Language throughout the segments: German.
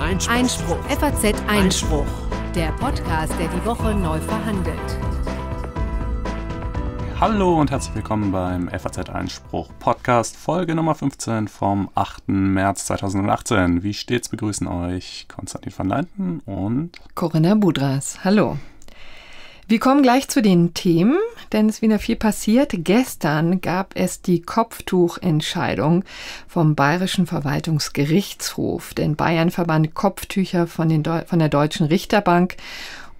Einspruch. Einspruch. FAZ Einspruch. Der Podcast, der die Woche neu verhandelt. Hallo und herzlich willkommen beim FAZ Einspruch Podcast, Folge Nummer 15 vom 8. März 2018. Wie stets begrüßen euch Konstantin van Leinten und Corinna Budras. Hallo. Wir kommen gleich zu den Themen, denn es ist wieder viel passiert. Gestern gab es die Kopftuchentscheidung vom Bayerischen Verwaltungsgerichtshof, denn Bayern verband Kopftücher von, den Deu von der Deutschen Richterbank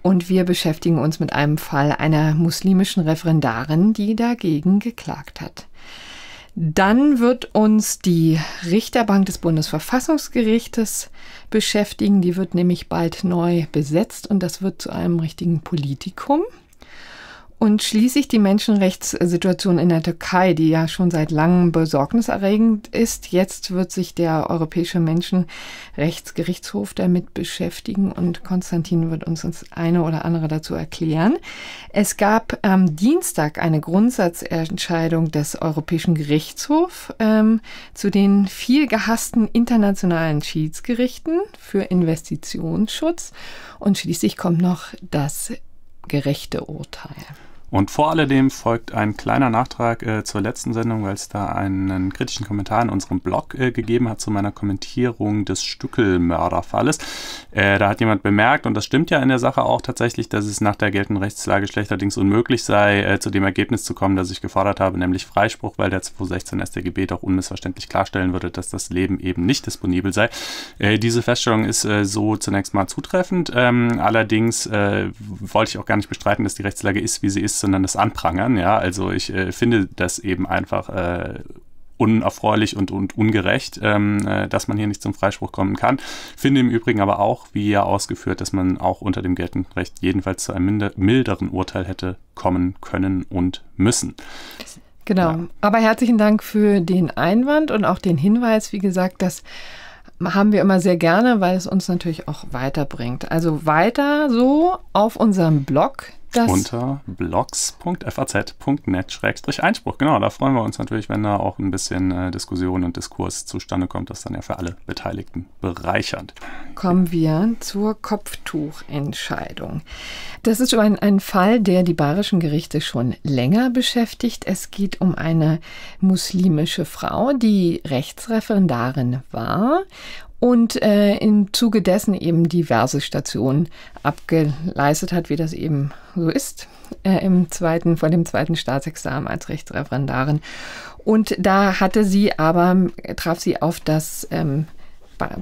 und wir beschäftigen uns mit einem Fall einer muslimischen Referendarin, die dagegen geklagt hat. Dann wird uns die Richterbank des Bundesverfassungsgerichtes beschäftigen. Die wird nämlich bald neu besetzt und das wird zu einem richtigen Politikum. Und schließlich die Menschenrechtssituation in der Türkei, die ja schon seit langem besorgniserregend ist. Jetzt wird sich der Europäische Menschenrechtsgerichtshof damit beschäftigen und Konstantin wird uns das eine oder andere dazu erklären. Es gab am Dienstag eine Grundsatzentscheidung des Europäischen Gerichtshofs ähm, zu den viel gehassten internationalen Schiedsgerichten für Investitionsschutz. Und schließlich kommt noch das gerechte Urteil. Und vor alledem folgt ein kleiner Nachtrag äh, zur letzten Sendung, weil es da einen kritischen Kommentar in unserem Blog äh, gegeben hat zu meiner Kommentierung des Stückelmörderfalles. Äh, da hat jemand bemerkt, und das stimmt ja in der Sache auch tatsächlich, dass es nach der geltenden Rechtslage schlechterdings unmöglich sei, äh, zu dem Ergebnis zu kommen, das ich gefordert habe, nämlich Freispruch, weil der 216 StGB doch unmissverständlich klarstellen würde, dass das Leben eben nicht disponibel sei. Äh, diese Feststellung ist äh, so zunächst mal zutreffend. Ähm, allerdings wollte ich auch gar nicht bestreiten, dass die Rechtslage ist, wie sie ist sondern das Anprangern. Ja, also ich äh, finde das eben einfach äh, unerfreulich und, und ungerecht, ähm, äh, dass man hier nicht zum Freispruch kommen kann. Finde im Übrigen aber auch, wie ja ausgeführt, dass man auch unter dem geltenden Recht jedenfalls zu einem minder, milderen Urteil hätte kommen können und müssen. Genau. Ja. Aber herzlichen Dank für den Einwand und auch den Hinweis, wie gesagt, dass haben wir immer sehr gerne, weil es uns natürlich auch weiterbringt. Also weiter so auf unserem Blog das unter blogs.faz.net-einspruch. Genau, da freuen wir uns natürlich, wenn da auch ein bisschen äh, Diskussion und Diskurs zustande kommt. Das ist dann ja für alle Beteiligten bereichernd. Kommen wir zur Kopftuchentscheidung. Das ist ein, ein Fall, der die bayerischen Gerichte schon länger beschäftigt. Es geht um eine muslimische Frau, die Rechtsreferendarin war und äh, im Zuge dessen eben diverse Stationen abgeleistet hat, wie das eben so ist, äh, im zweiten, vor dem zweiten Staatsexamen als Rechtsreferendarin. Und da hatte sie aber, traf sie auf das ähm,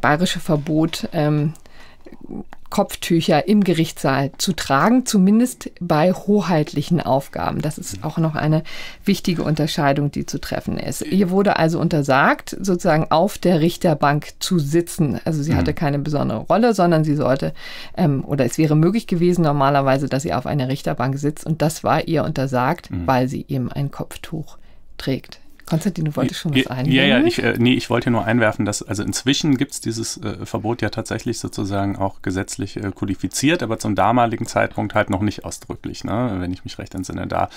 bayerische Verbot, ähm, Kopftücher im Gerichtssaal zu tragen, zumindest bei hoheitlichen Aufgaben. Das ist auch noch eine wichtige Unterscheidung, die zu treffen ist. Ihr wurde also untersagt, sozusagen auf der Richterbank zu sitzen. Also sie mhm. hatte keine besondere Rolle, sondern sie sollte, ähm, oder es wäre möglich gewesen normalerweise, dass sie auf einer Richterbank sitzt. Und das war ihr untersagt, mhm. weil sie eben ein Kopftuch trägt. Konstantin, du wolltest schon was einwerfen. Ja, ja, ich, äh, nee, ich wollte nur einwerfen, dass, also inzwischen gibt es dieses äh, Verbot ja tatsächlich sozusagen auch gesetzlich äh, kodifiziert, aber zum damaligen Zeitpunkt halt noch nicht ausdrücklich. Ne? Wenn ich mich recht entsinne, da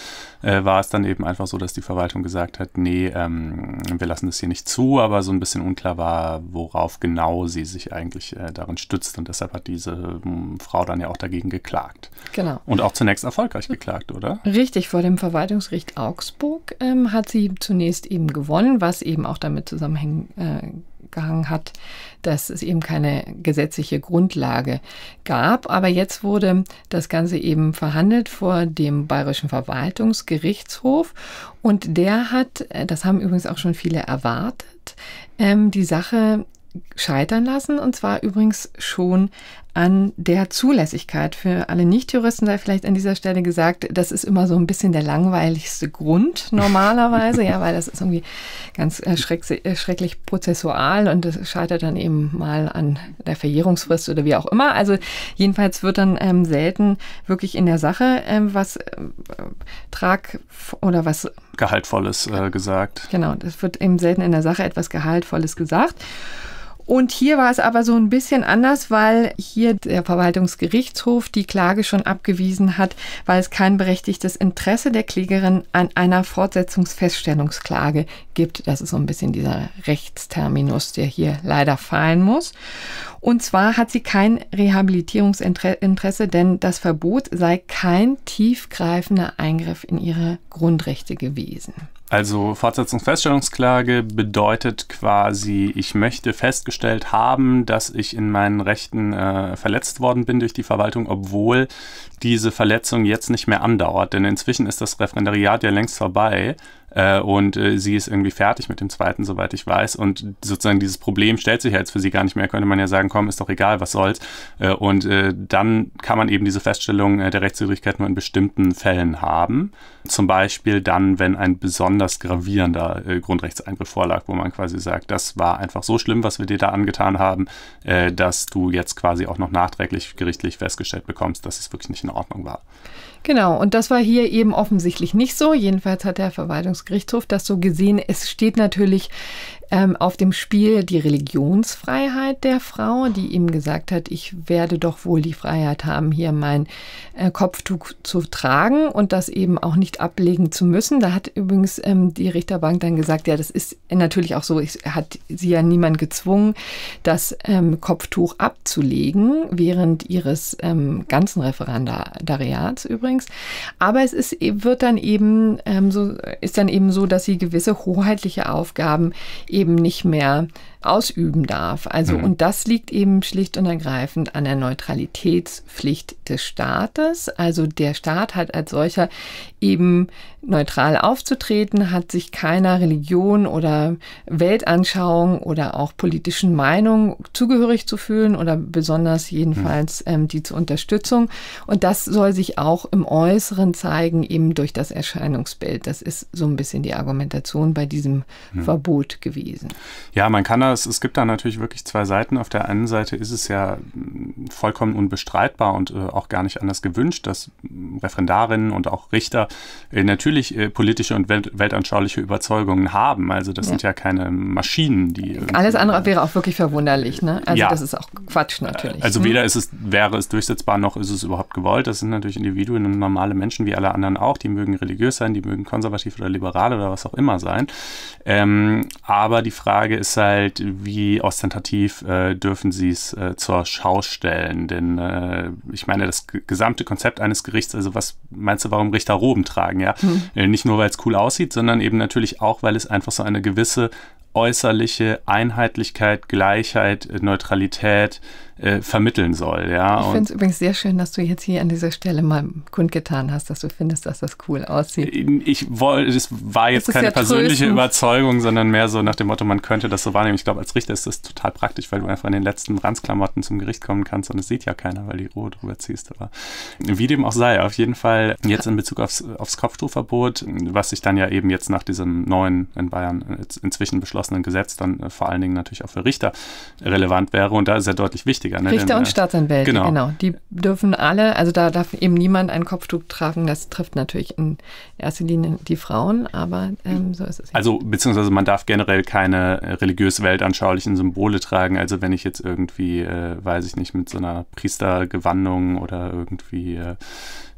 äh, war es dann eben einfach so, dass die Verwaltung gesagt hat, nee, ähm, wir lassen das hier nicht zu, aber so ein bisschen unklar war, worauf genau sie sich eigentlich äh, darin stützt. Und deshalb hat diese hm, Frau dann ja auch dagegen geklagt. Genau. Und auch zunächst erfolgreich geklagt, oder? Richtig, vor dem Verwaltungsgericht Augsburg ähm, hat sie zunächst jetzt eben gewonnen, was eben auch damit zusammengehangen äh, hat, dass es eben keine gesetzliche Grundlage gab. Aber jetzt wurde das Ganze eben verhandelt vor dem Bayerischen Verwaltungsgerichtshof und der hat, äh, das haben übrigens auch schon viele erwartet, ähm, die Sache scheitern lassen. Und zwar übrigens schon an der Zulässigkeit. Für alle Nichtjuristen sei vielleicht an dieser Stelle gesagt, das ist immer so ein bisschen der langweiligste Grund normalerweise, ja, weil das ist irgendwie ganz schrecklich prozessual und das scheitert dann eben mal an der Verjährungsfrist oder wie auch immer. Also jedenfalls wird dann ähm, selten wirklich in der Sache ähm, was äh, trag oder was Gehaltvolles äh, gesagt. Genau, das wird eben selten in der Sache etwas Gehaltvolles gesagt. Und hier war es aber so ein bisschen anders, weil hier der Verwaltungsgerichtshof die Klage schon abgewiesen hat, weil es kein berechtigtes Interesse der Klägerin an einer Fortsetzungsfeststellungsklage gibt. Das ist so ein bisschen dieser Rechtsterminus, der hier leider fallen muss. Und zwar hat sie kein Rehabilitierungsinteresse, denn das Verbot sei kein tiefgreifender Eingriff in ihre Grundrechte gewesen. Also Fortsetzungsfeststellungsklage bedeutet quasi, ich möchte festgestellt haben, dass ich in meinen Rechten äh, verletzt worden bin durch die Verwaltung, obwohl diese Verletzung jetzt nicht mehr andauert. Denn inzwischen ist das Referendariat ja längst vorbei. Äh, und äh, sie ist irgendwie fertig mit dem zweiten, soweit ich weiß. Und sozusagen dieses Problem stellt sich ja jetzt für sie gar nicht mehr. Könnte man ja sagen, komm, ist doch egal, was soll's. Äh, und äh, dann kann man eben diese Feststellung äh, der Rechtswidrigkeit nur in bestimmten Fällen haben. Zum Beispiel dann, wenn ein besonders gravierender äh, Grundrechtseingriff vorlag, wo man quasi sagt, das war einfach so schlimm, was wir dir da angetan haben, dass du jetzt quasi auch noch nachträglich gerichtlich festgestellt bekommst, dass es wirklich nicht in Ordnung war. Genau, und das war hier eben offensichtlich nicht so. Jedenfalls hat der Verwaltungsgerichtshof das so gesehen. Es steht natürlich ähm, auf dem Spiel die Religionsfreiheit der Frau, die ihm gesagt hat, ich werde doch wohl die Freiheit haben, hier mein äh, Kopftuch zu tragen und das eben auch nicht ablegen zu müssen. Da hat übrigens ähm, die Richterbank dann gesagt, ja, das ist natürlich auch so, ich, hat sie ja niemand gezwungen, das ähm, Kopftuch abzulegen, während ihres ähm, ganzen Referendariats übrigens. Aber es ist, wird dann eben ähm, so, ist dann eben so, dass sie gewisse hoheitliche Aufgaben eben eben nicht mehr ausüben darf. Also, mhm. und das liegt eben schlicht und ergreifend an der Neutralitätspflicht des Staates. Also der Staat hat als solcher eben neutral aufzutreten, hat sich keiner Religion oder Weltanschauung oder auch politischen Meinung zugehörig zu fühlen oder besonders jedenfalls mhm. ähm, die zur Unterstützung. Und das soll sich auch im Äußeren zeigen, eben durch das Erscheinungsbild. Das ist so ein bisschen die Argumentation bei diesem mhm. Verbot gewesen. Ja, man kann da es, es gibt da natürlich wirklich zwei Seiten. Auf der einen Seite ist es ja vollkommen unbestreitbar und äh, auch gar nicht anders gewünscht, dass Referendarinnen und auch Richter äh, natürlich äh, politische und welt weltanschauliche Überzeugungen haben. Also das ja. sind ja keine Maschinen, die alles andere wäre auch wirklich verwunderlich. Ne? Also ja. das ist auch Quatsch natürlich. Also ne? weder ist es wäre es durchsetzbar noch ist es überhaupt gewollt. Das sind natürlich Individuen und normale Menschen wie alle anderen auch. Die mögen religiös sein, die mögen konservativ oder liberal oder was auch immer sein. Ähm, aber die Frage ist halt, wie ostentativ äh, dürfen sie es äh, zur Schau stellen? stellen? Denn äh, ich meine, das gesamte Konzept eines Gerichts, also was meinst du, warum Richter Roben tragen, ja? Mhm. Nicht nur, weil es cool aussieht, sondern eben natürlich auch, weil es einfach so eine gewisse äußerliche Einheitlichkeit, Gleichheit, äh, Neutralität, äh, vermitteln soll. Ja? Ich finde es übrigens sehr schön, dass du jetzt hier an dieser Stelle mal kundgetan hast, dass du findest, dass das cool aussieht. Äh, ich wollte, es war jetzt das keine ja persönliche tröstend. Überzeugung, sondern mehr so nach dem Motto, man könnte das so wahrnehmen. Ich glaube, als Richter ist das total praktisch, weil du einfach in den letzten Ranzklamotten zum Gericht kommen kannst und es sieht ja keiner, weil die Ruhe drüber ziehst. Aber wie dem auch sei, auf jeden Fall jetzt in Bezug aufs, aufs Kopftuchverbot, was sich dann ja eben jetzt nach diesem neuen in Bayern äh, inzwischen beschlossenen Gesetz dann äh, vor allen Dingen natürlich auch für Richter relevant wäre und da ist er deutlich wichtiger Verteidiger. Ne? Richter und äh, Staatsanwälte, genau. genau. Die dürfen alle, also da darf eben niemand ein Kopftuch tragen. Das trifft natürlich in erster Linie die Frauen, aber ähm, so ist es. Also, jetzt. beziehungsweise man darf generell keine äh, religiös-weltanschaulichen Symbole tragen. Also, wenn ich jetzt irgendwie, äh, weiß ich nicht, mit so einer Priestergewandung oder irgendwie äh,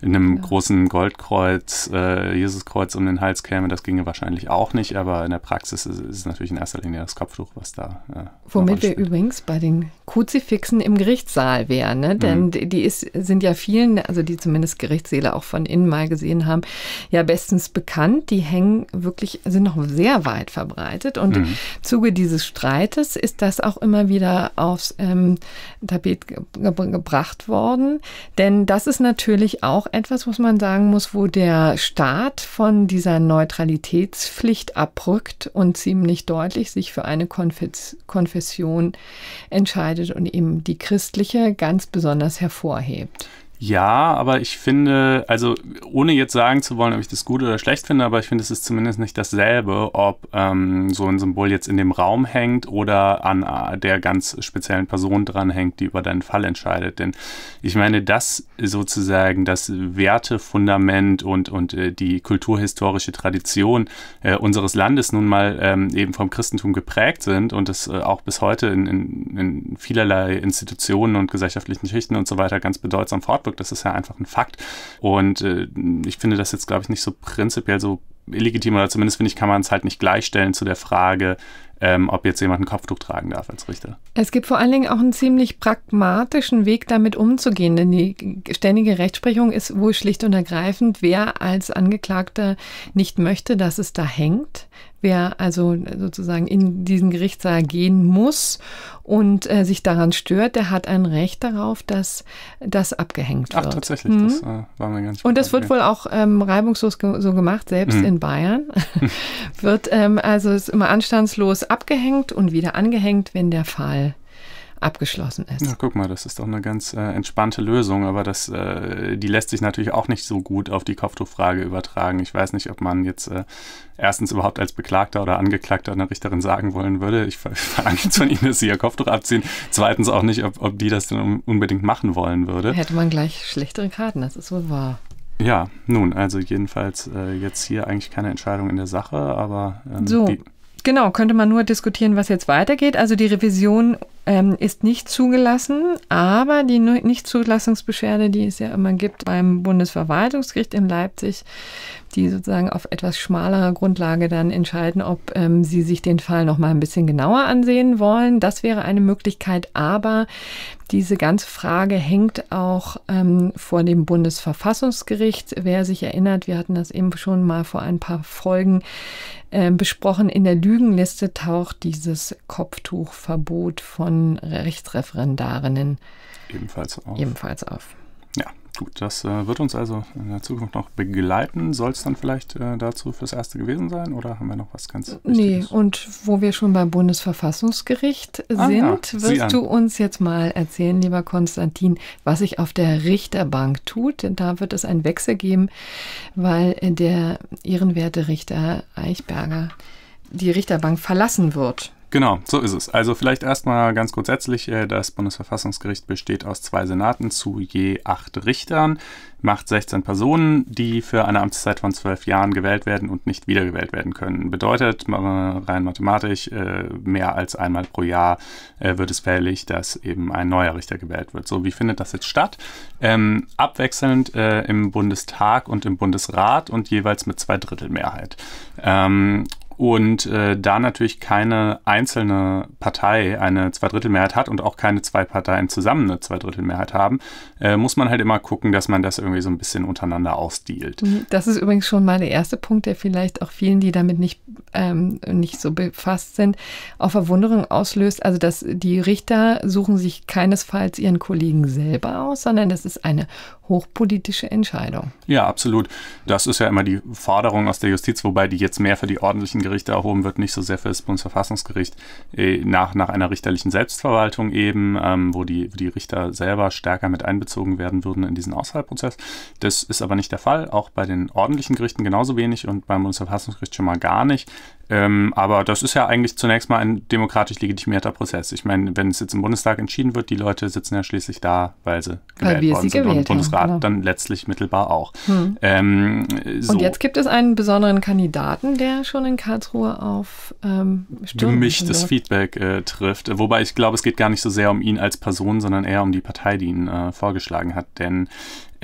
in einem genau. großen Goldkreuz, äh, Jesuskreuz um den Hals käme, das ginge wahrscheinlich auch nicht, aber in der Praxis ist, ist es natürlich in erster Linie das Kopftuch, was da. Äh, Womit wir übrigens bei den Kruzifixen Sitzen im Gerichtssaal wäre. Ne? Mhm. Denn mhm. die ist, sind ja vielen, also die zumindest Gerichtssäle auch von innen mal gesehen haben, ja bestens bekannt. Die hängen wirklich, sind noch sehr weit verbreitet. Und mhm. im Zuge dieses Streites ist das auch immer wieder aufs ähm, Tapet ge ge gebracht worden. Denn das ist natürlich auch etwas, was man sagen muss, wo der Staat von dieser Neutralitätspflicht abrückt und ziemlich deutlich sich für eine Konfes Konfession entscheidet und eben die christliche ganz besonders hervorhebt. Ja, aber ich finde, also ohne jetzt sagen zu wollen, ob ich das gut oder schlecht finde, aber ich finde, es ist zumindest nicht dasselbe, ob ähm, so ein Symbol jetzt in dem Raum hängt oder an äh, der ganz speziellen Person dranhängt, die über deinen Fall entscheidet. Denn ich meine, das sozusagen das Wertefundament und, und äh, die kulturhistorische Tradition äh, unseres Landes nun mal ähm, eben vom Christentum geprägt sind und das äh, auch bis heute in, in, in vielerlei Institutionen und gesellschaftlichen Schichten und so weiter ganz bedeutsam fortbewegt auswirkt. Das ist ja einfach ein Fakt. Und äh, ich finde das jetzt, glaube ich, nicht so prinzipiell so illegitim oder zumindest finde ich, kann man es halt nicht gleichstellen zu der Frage, ähm, ob jetzt jemand ein Kopftuch tragen darf als Richter. Es gibt vor allen Dingen auch einen ziemlich pragmatischen Weg, damit umzugehen, denn die ständige Rechtsprechung ist wohl schlicht und ergreifend, wer als Angeklagter nicht möchte, dass es da hängt, wer also sozusagen in diesen Gerichtssaal gehen muss und äh, sich daran stört, der hat ein Recht darauf, dass das abgehängt wird. Ach, tatsächlich, mhm. das äh, war mir ganz Und das wird wohl auch ähm, reibungslos ge so gemacht, selbst mhm. in Bayern wird ähm, also ist immer anstandslos abgehängt und wieder angehängt, wenn der Fall abgeschlossen ist. Na, guck mal, das ist doch eine ganz äh, entspannte Lösung, aber das, äh, die lässt sich natürlich auch nicht so gut auf die Kopftuchfrage übertragen. Ich weiß nicht, ob man jetzt äh, erstens überhaupt als Beklagter oder Angeklagter einer Richterin sagen wollen würde, ich verlange von Ihnen, dass Sie Ihr Kopftuch abziehen. Zweitens auch nicht, ob, ob die das denn unbedingt machen wollen würde. Hätte man gleich schlechtere Karten, das ist wohl wahr. Ja, nun, also jedenfalls äh, jetzt hier eigentlich keine Entscheidung in der Sache, aber ähm, so. die, Genau, könnte man nur diskutieren, was jetzt weitergeht. Also die Revision ähm, ist nicht zugelassen, aber die Nichtzulassungsbeschwerde, die es ja immer gibt beim Bundesverwaltungsgericht in Leipzig, die sozusagen auf etwas schmalerer Grundlage dann entscheiden, ob ähm, sie sich den Fall noch mal ein bisschen genauer ansehen wollen. Das wäre eine Möglichkeit, aber diese ganze Frage hängt auch ähm, vor dem Bundesverfassungsgericht. Wer sich erinnert, wir hatten das eben schon mal vor ein paar Folgen äh, besprochen. In der Lügenliste taucht dieses Kopftuchverbot von Rechtsreferendarinnen ebenfalls auf. Ebenfalls auf. Gut, das äh, wird uns also in der Zukunft noch begleiten. Soll es dann vielleicht äh, dazu fürs Erste gewesen sein oder haben wir noch was ganz Wichtiges? Nee, und wo wir schon beim Bundesverfassungsgericht ah, sind, ja. wirst du uns jetzt mal erzählen, lieber Konstantin, was sich auf der Richterbank tut. Denn da wird es einen Wechsel geben, weil äh, der ehrenwerte Richter Eichberger die Richterbank verlassen wird. Genau, so ist es. Also vielleicht erstmal ganz grundsätzlich, äh, das Bundesverfassungsgericht besteht aus zwei Senaten zu je acht Richtern, macht 16 Personen, die für eine Amtszeit von zwölf Jahren gewählt werden und nicht wiedergewählt werden können. Bedeutet rein mathematisch, äh, mehr als einmal pro Jahr äh, wird es fällig, dass eben ein neuer Richter gewählt wird. So, wie findet das jetzt statt? Ähm, abwechselnd im Bundestag und im Bundesrat und jeweils mit zwei Drittel Mehrheit. Ähm, und äh, da natürlich keine einzelne Partei eine Zweidrittelmehrheit hat und auch keine zwei Parteien zusammen eine Zweidrittelmehrheit haben, äh, muss man halt immer gucken, dass man das irgendwie so ein bisschen untereinander ausdealt. Mhm. Das ist übrigens schon mal der erste Punkt, der vielleicht auch vielen, die damit nicht, ähm, nicht so befasst sind, auch Verwunderung auslöst. Also, dass die Richter suchen sich keinesfalls ihren Kollegen selber aus, sondern das ist eine hochpolitische Entscheidung. Ja, absolut. Das ist ja immer die Forderung aus der Justiz, wobei die jetzt mehr für die ordentlichen Gerichte erhoben wird, nicht so sehr für das Bundesverfassungsgericht, äh, nach, nach einer richterlichen Selbstverwaltung eben, ähm, wo die, die Richter selber stärker mit einbezogen werden würden in diesen Auswahlprozess. Das ist aber nicht der Fall, auch bei den ordentlichen Gerichten genauso wenig und beim Bundesverfassungsgericht schon mal gar nicht. Ähm, aber das ist ja eigentlich zunächst mal ein demokratisch legitimierter Prozess. Ich meine, wenn es jetzt im Bundestag entschieden wird, die Leute sitzen ja schließlich da, weil sie weil gewählt worden sind gewählt und haben, Bundesrat genau. dann letztlich mittelbar auch. Hm. Ähm, so. Und jetzt gibt es einen besonderen Kandidaten, der schon in Karlsruhe auf ähm, Stirn gemischtes wird. Feedback äh, trifft. Wobei ich glaube, es geht gar nicht so sehr um ihn als Person, sondern eher um die Partei, die ihn äh, vorgeschlagen hat. Denn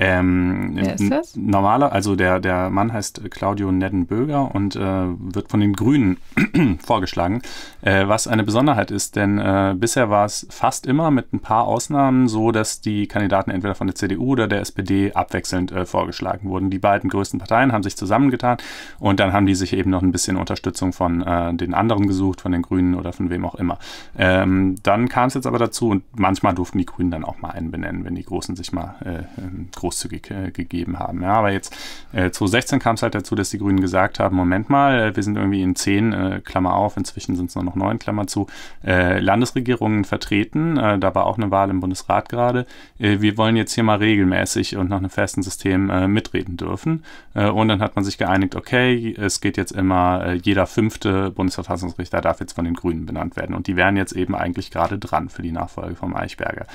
ähm, Wer ist das? Normaler, also der, der Mann heißt äh, Claudio Neddenböger und äh, wird von den Grünen vorgeschlagen, äh, was eine Besonderheit ist, denn äh, bisher war es fast immer mit ein paar Ausnahmen so, dass die Kandidaten entweder von der CDU oder der SPD abwechselnd äh, vorgeschlagen wurden. Die beiden größten Parteien haben sich zusammengetan und dann haben die sich eben noch ein bisschen Unterstützung von äh, den anderen gesucht, von den Grünen oder von wem auch immer. Ähm, dann kam es jetzt aber dazu und manchmal durften die Grünen dann auch mal einen benennen, wenn die Großen sich mal äh, ähm, groß großzügig äh, gegeben haben. Ja, aber jetzt äh, 2016 kam es halt dazu, dass die Grünen gesagt haben, Moment mal, äh, wir sind irgendwie in zehn, äh, Klammer auf, inzwischen sind es nur noch neun, Klammer zu, äh, Landesregierungen vertreten. Äh, da war auch eine Wahl im Bundesrat gerade. wir wollen jetzt hier mal regelmäßig und nach einem festen System mitreden dürfen. und dann hat man sich geeinigt, okay, es geht jetzt immer, jeder fünfte Bundesverfassungsrichter darf jetzt von den Grünen benannt werden. Und die wären jetzt eben eigentlich gerade dran für die Nachfolge vom Eichberger.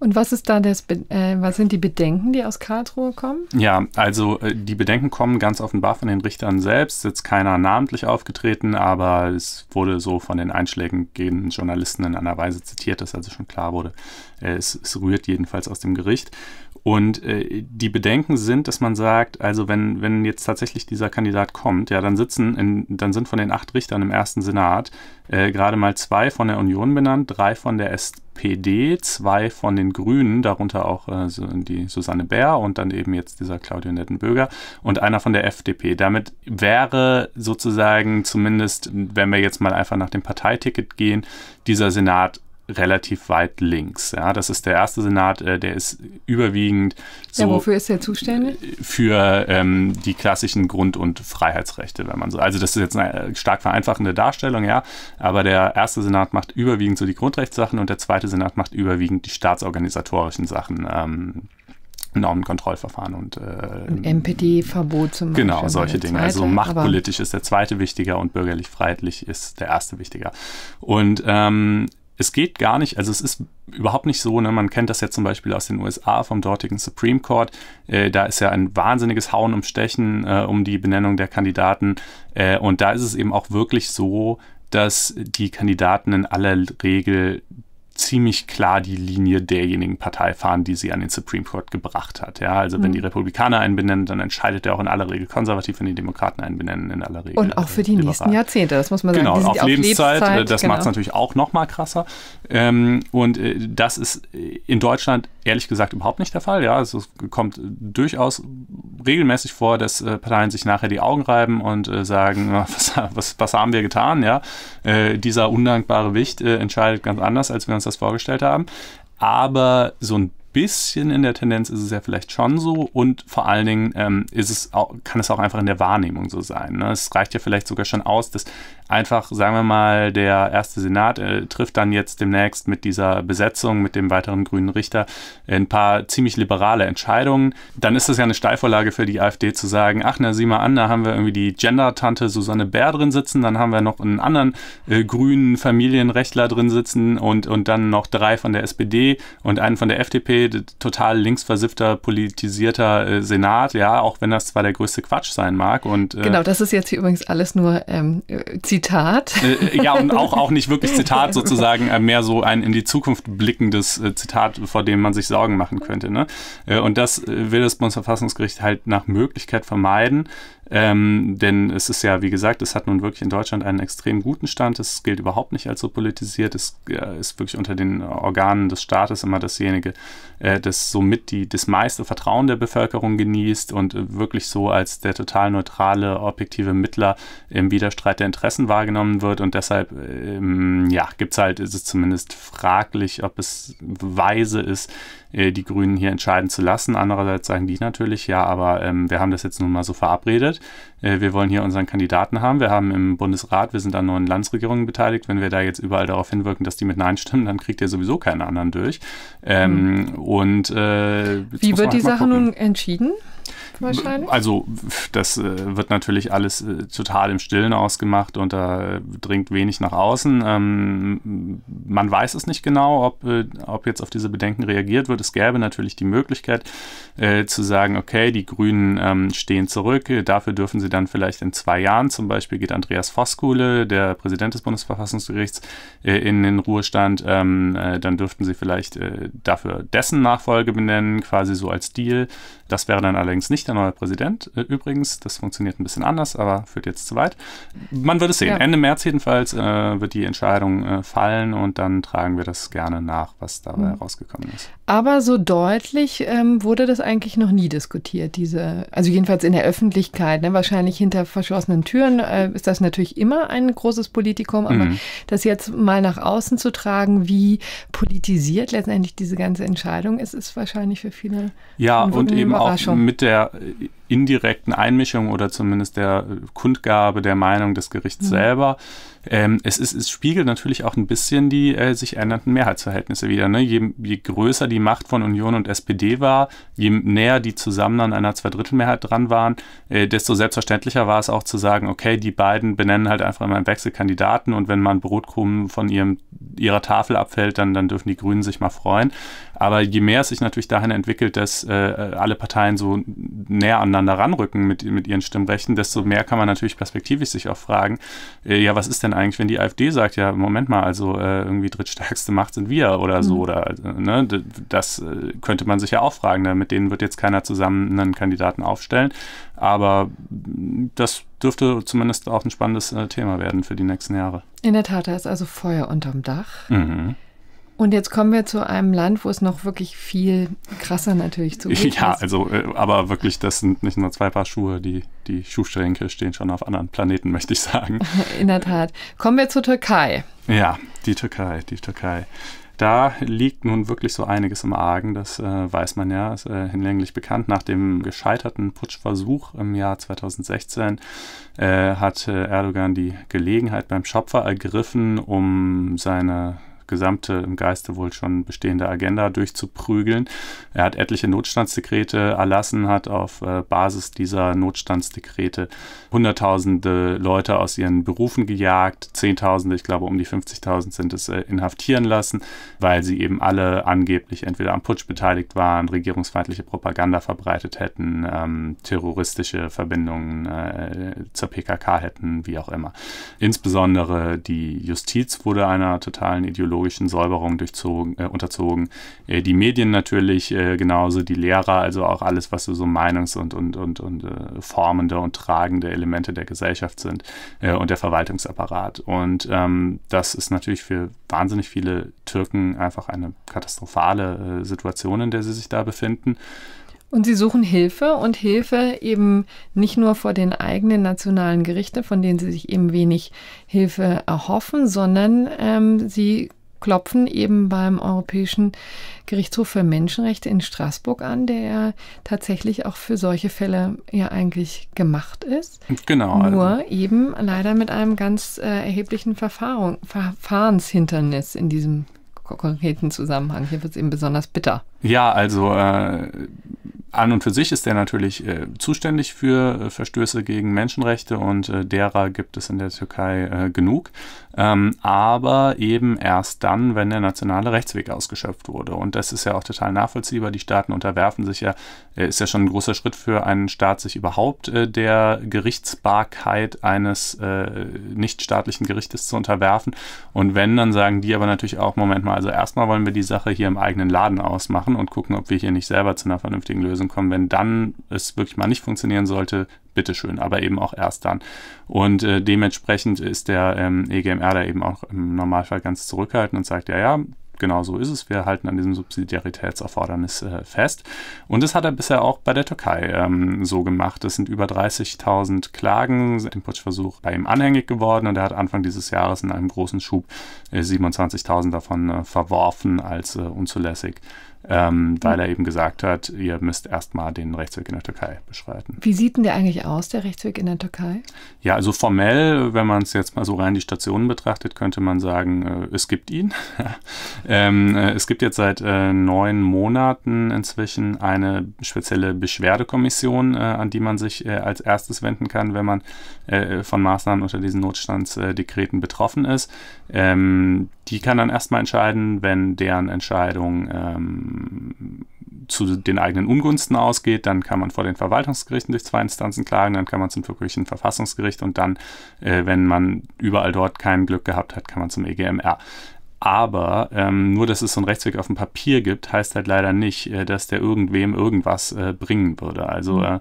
Und was ist da das, äh, was sind die Bedenken, die aus Karlsruhe kommen? Ja, also äh, die Bedenken kommen ganz offenbar von den Richtern selbst. Jetzt keiner namentlich aufgetreten, aber es wurde so von den einschlägigen Journalisten in einer Weise zitiert, dass also schon klar wurde, äh, es, es rührt jedenfalls aus dem Gericht. Und äh, die Bedenken sind, dass man sagt, also wenn, wenn jetzt tatsächlich dieser Kandidat kommt, ja, dann sitzen, in, dann sind von den acht Richtern im ersten Senat äh, gerade mal zwei von der Union benannt, drei von der SPD, zwei von den Grünen, darunter auch äh, die Susanne Bär und dann eben jetzt dieser Claudio Nettenböger und einer von der FDP. Damit wäre sozusagen zumindest, wenn wir jetzt mal einfach nach dem Parteiticket gehen, dieser Senat relativ weit links. Ja, das ist der erste Senat, äh, der ist überwiegend so. Ja, wofür ist er zuständig? Für ähm, die klassischen Grund- und Freiheitsrechte, wenn man so. Also das ist jetzt eine äh, stark vereinfachende Darstellung, ja. Aber der erste Senat macht überwiegend so die Grundrechtssachen und der zweite Senat macht überwiegend die staatsorganisatorischen Sachen. Ähm, Normenkontrollverfahren und äh, MPD-Verbot zum Beispiel. Genau, solche Dinge. Zweite, also machtpolitisch ist der zweite wichtiger und bürgerlich-freiheitlich ist der erste wichtiger. Und ähm, es geht gar nicht, also es ist überhaupt nicht so, ne? man kennt das ja zum Beispiel aus den USA vom dortigen Supreme Court, äh, da ist ja ein wahnsinniges Hauen um Stechen äh, um die Benennung der Kandidaten äh, und da ist es eben auch wirklich so, dass die Kandidaten in aller Regel ziemlich klar die Linie derjenigen Partei fahren, die sie an den Supreme Court gebracht hat. Ja, also mhm. wenn hm. die Republikaner einen benennen, dann entscheidet er auch in aller Regel konservativ, wenn die Demokraten einen benennen, in aller Regel. Und auch für die äh, liberal. nächsten Jahrzehnte, das muss man sagen. Genau, auf, auf Lebenszeit, Lebenszeit äh, das genau. macht es natürlich auch noch mal krasser. Ähm, und äh, das ist äh, in Deutschland ehrlich gesagt überhaupt nicht der Fall. Ja, also es kommt durchaus regelmäßig vor, dass äh, Parteien sich nachher die Augen reiben und äh, sagen, was, was, was, haben wir getan? Ja, dieser undankbare Wicht entscheidet ganz anders, als wir uns das vorgestellt haben. Aber so ein bisschen in der Tendenz ist es ja vielleicht schon so und vor allen Dingen ähm, ist es auch, kann es auch einfach in der Wahrnehmung so sein. Ne? Es reicht ja vielleicht sogar schon aus, dass einfach, sagen wir mal, der erste Senat äh, trifft dann jetzt demnächst mit dieser Besetzung, mit dem weiteren grünen Richter, ein paar ziemlich liberale Entscheidungen. Dann ist das ja eine Steilvorlage für die AfD zu sagen, ach, na sieh mal an, da haben wir irgendwie die Gender-Tante Susanne Bär drin sitzen, dann haben wir noch einen anderen äh, grünen Familienrechtler drin sitzen und, und dann noch drei von der SPD und einen von der FDP total linksversiffter, politisierter äh, Senat, ja, auch wenn das zwar der größte Quatsch sein mag. Und, äh, genau, das ist jetzt hier übrigens alles nur ähm, äh, Zitat. Äh, äh, ja, und auch, auch nicht wirklich Zitat sozusagen, äh, mehr so ein in die Zukunft blickendes Zitat, vor dem man sich Sorgen machen könnte. Ne? und das will das Bundesverfassungsgericht halt nach Möglichkeit vermeiden, ähm, denn es ist ja, wie gesagt, es hat nun wirklich in Deutschland einen extrem guten Stand. Es gilt überhaupt nicht als so politisiert. Es äh, ist wirklich unter den Organen des Staates immer dasjenige, äh, das somit die, das meiste Vertrauen der Bevölkerung genießt und äh, wirklich so als der total neutrale, objektive Mittler im Widerstreit der Interessen wahrgenommen wird. Und deshalb, ähm, ja, gibt es halt, ist es zumindest fraglich, ob es weise ist, äh, die Grünen hier entscheiden zu lassen. Andererseits sagen die natürlich, ja, aber ähm, wir haben das jetzt nun mal so verabredet. Äh, wir wollen hier unseren Kandidaten haben. Wir haben im Bundesrat, wir sind an neuen Landesregierungen beteiligt. Wenn wir da jetzt überall darauf hinwirken, dass die mit Nein stimmen, dann kriegt ihr sowieso keinen anderen durch. Ähm, mhm. Und äh, wie wird halt die Sache gucken. nun entschieden? Also das äh, wird natürlich alles äh, total im Stillen ausgemacht und da äh, dringt wenig nach außen. Ähm, man weiß es nicht genau, ob, äh, ob jetzt auf diese Bedenken reagiert wird. Es gäbe natürlich die Möglichkeit äh, zu sagen, okay, die Grünen ähm, stehen zurück, dafür dürfen sie sie dann vielleicht in zwei Jahren, zum Beispiel geht Andreas Voskuhle, der Präsident des Bundesverfassungsgerichts, äh, in den Ruhestand, ähm, äh, dann dürften sie vielleicht äh, dafür dessen Nachfolge benennen, quasi so als Deal. Das wäre dann allerdings nicht der neue Präsident übrigens, das funktioniert ein bisschen anders, aber führt jetzt zu weit. Man wird es sehen. Ja. Ende März jedenfalls wird die Entscheidung fallen und dann tragen wir das gerne nach, was dabei mhm. rausgekommen ist. Aber so deutlich ähm, wurde das eigentlich noch nie diskutiert, diese, also jedenfalls in der Öffentlichkeit. Ne? Wahrscheinlich wahrscheinlich hinter verschlossenen Türen äh, ist das natürlich immer ein großes Politikum, aber mhm. das jetzt mal nach außen zu tragen, wie politisiert letztendlich diese ganze Entscheidung ist, ist wahrscheinlich für viele. Ja, und eben auch mit der äh, indirekten Einmischung oder zumindest der äh, Kundgabe der Meinung des Gerichts mhm. selber ähm, es, ist, es spiegelt natürlich auch ein bisschen die äh, sich ändernden Mehrheitsverhältnisse wieder. Ne? Je, je, größer die Macht von Union und SPD war, je näher die zusammen an einer Zweidrittelmehrheit dran waren, äh, desto selbstverständlicher war es auch zu sagen, okay, die beiden benennen halt einfach immer einen Wechselkandidaten und wenn man Brotkrumen von ihrem, ihrer Tafel abfällt, dann, dann dürfen die Grünen sich mal freuen. Aber je mehr es sich natürlich dahin entwickelt, dass äh, alle Parteien so näher aneinander ranrücken mit, mit ihren Stimmrechten, desto mehr kann man natürlich perspektivisch sich auch fragen, äh, ja, was ist denn eigentlich, wenn die AfD sagt, ja, Moment mal, also äh, irgendwie drittstärkste Macht sind wir oder so, mhm. oder äh, ne, das äh, könnte man sich ja auch fragen, ne? mit denen wird jetzt keiner zusammen einen Kandidaten aufstellen, aber das dürfte zumindest auch ein spannendes äh, Thema werden für die nächsten Jahre. In der Tat, da ist also Feuer unterm Dach. Mhm. Und jetzt kommen wir zu einem Land, wo es noch wirklich viel krasser natürlich zu ist. Ja, also, äh, aber wirklich, das sind nicht nur zwei Paar Schuhe, die, die Schuhstränke stehen schon auf anderen Planeten, möchte ich sagen. In der Tat. Kommen wir zur Türkei. Ja, die Türkei, die Türkei. Da liegt nun wirklich so einiges im Argen, das äh, weiß man ja, ist äh, hinlänglich bekannt. Nach dem gescheiterten Putschversuch im Jahr 2016 äh, hat äh, Erdogan die Gelegenheit beim Schopfer ergriffen, um seine gesamte im Geiste wohl schon bestehende Agenda durchzuprügeln. Er hat etliche Notstandsdekrete erlassen, hat auf äh, Basis dieser Notstandsdekrete Hunderttausende Leute aus ihren Berufen gejagt, Zehntausende, ich glaube um die 50.000 sind es, äh, inhaftieren lassen, weil sie eben alle angeblich entweder am Putsch beteiligt waren, regierungsfeindliche Propaganda verbreitet hätten, ähm, terroristische Verbindungen äh, zur PKK hätten, wie auch immer. Insbesondere die Justiz wurde einer totalen Ideologie Säuberungen Säuberung äh, unterzogen. Äh, die Medien natürlich äh, genauso, die Lehrer, also auch alles, was so Meinungs- und, und, und, und äh, formende und tragende Elemente der Gesellschaft sind äh, und der Verwaltungsapparat. Und ähm, das ist natürlich für wahnsinnig viele Türken einfach eine katastrophale äh, Situation, in der sie sich da befinden. Und sie suchen Hilfe und Hilfe eben nicht nur vor den eigenen nationalen Gerichten, von denen sie sich eben wenig Hilfe erhoffen, sondern ähm, sie klopfen eben beim Europäischen Gerichtshof für Menschenrechte in Straßburg an, der tatsächlich auch für solche Fälle ja eigentlich gemacht ist. Genau. Also Nur also. eben leider mit einem ganz äh, erheblichen Verfahren, Verfahrenshindernis in diesem konkreten Zusammenhang. Hier wird es eben besonders bitter. Ja, also äh, an und für sich ist der natürlich äh, zuständig für äh, Verstöße gegen Menschenrechte und äh, derer gibt es in der Türkei äh, genug, ähm, aber eben erst dann, wenn der nationale Rechtsweg ausgeschöpft wurde. Und das ist ja auch total nachvollziehbar. Die Staaten unterwerfen sich ja, äh, ist ja schon ein großer Schritt für einen Staat, sich überhaupt äh, der Gerichtsbarkeit eines nichtstaatlichen Gerichtes zu unterwerfen. Und wenn, dann sagen die aber natürlich auch, Moment mal, also erstmal wollen wir die Sache hier im eigenen Laden ausmachen und gucken, ob wir hier nicht selber zu einer vernünftigen Lösung Lösung kommen. Wenn dann es wirklich mal nicht funktionieren sollte, bitteschön, aber eben auch erst dann. Und äh, dementsprechend ist der ähm, EGMR da eben auch im Normalfall ganz zurückhaltend und sagt, ja, ja, genau so ist es. Wir halten an diesem Subsidiaritätserfordernis äh, fest. Und das hat er bisher auch bei der Türkei ähm, so gemacht. Es sind über 30.000 Klagen seit dem Putschversuch bei ihm anhängig geworden und er hat Anfang dieses Jahres in einem großen Schub äh, 27.000 davon äh, verworfen als äh, unzulässig ähm, weil er eben gesagt hat, ihr müsst erstmal den Rechtsweg in der Türkei beschreiten. Wie sieht denn der eigentlich aus, der Rechtsweg in der Türkei? Ja, also formell, wenn man es jetzt mal so rein die Stationen betrachtet, könnte man sagen, äh, es gibt ihn. ähm, äh, es gibt jetzt seit äh, neun Monaten inzwischen eine spezielle Beschwerdekommission, äh, an die man sich äh, als erstes wenden kann, wenn man äh, von Maßnahmen unter diesen Notstandsdekreten betroffen ist. Ähm, die kann dann erstmal entscheiden, wenn deren Entscheidung ähm, zu den eigenen Ungunsten ausgeht, dann kann man vor den Verwaltungsgerichten durch zwei Instanzen klagen, dann kann man zum türkischen Verfassungsgericht und dann, äh, wenn man überall dort kein Glück gehabt hat, kann man zum EGMR. Aber ähm, nur, dass es so einen Rechtsweg auf dem Papier gibt, heißt halt leider nicht, äh, dass der irgendwem irgendwas äh, bringen würde. Also mhm. äh,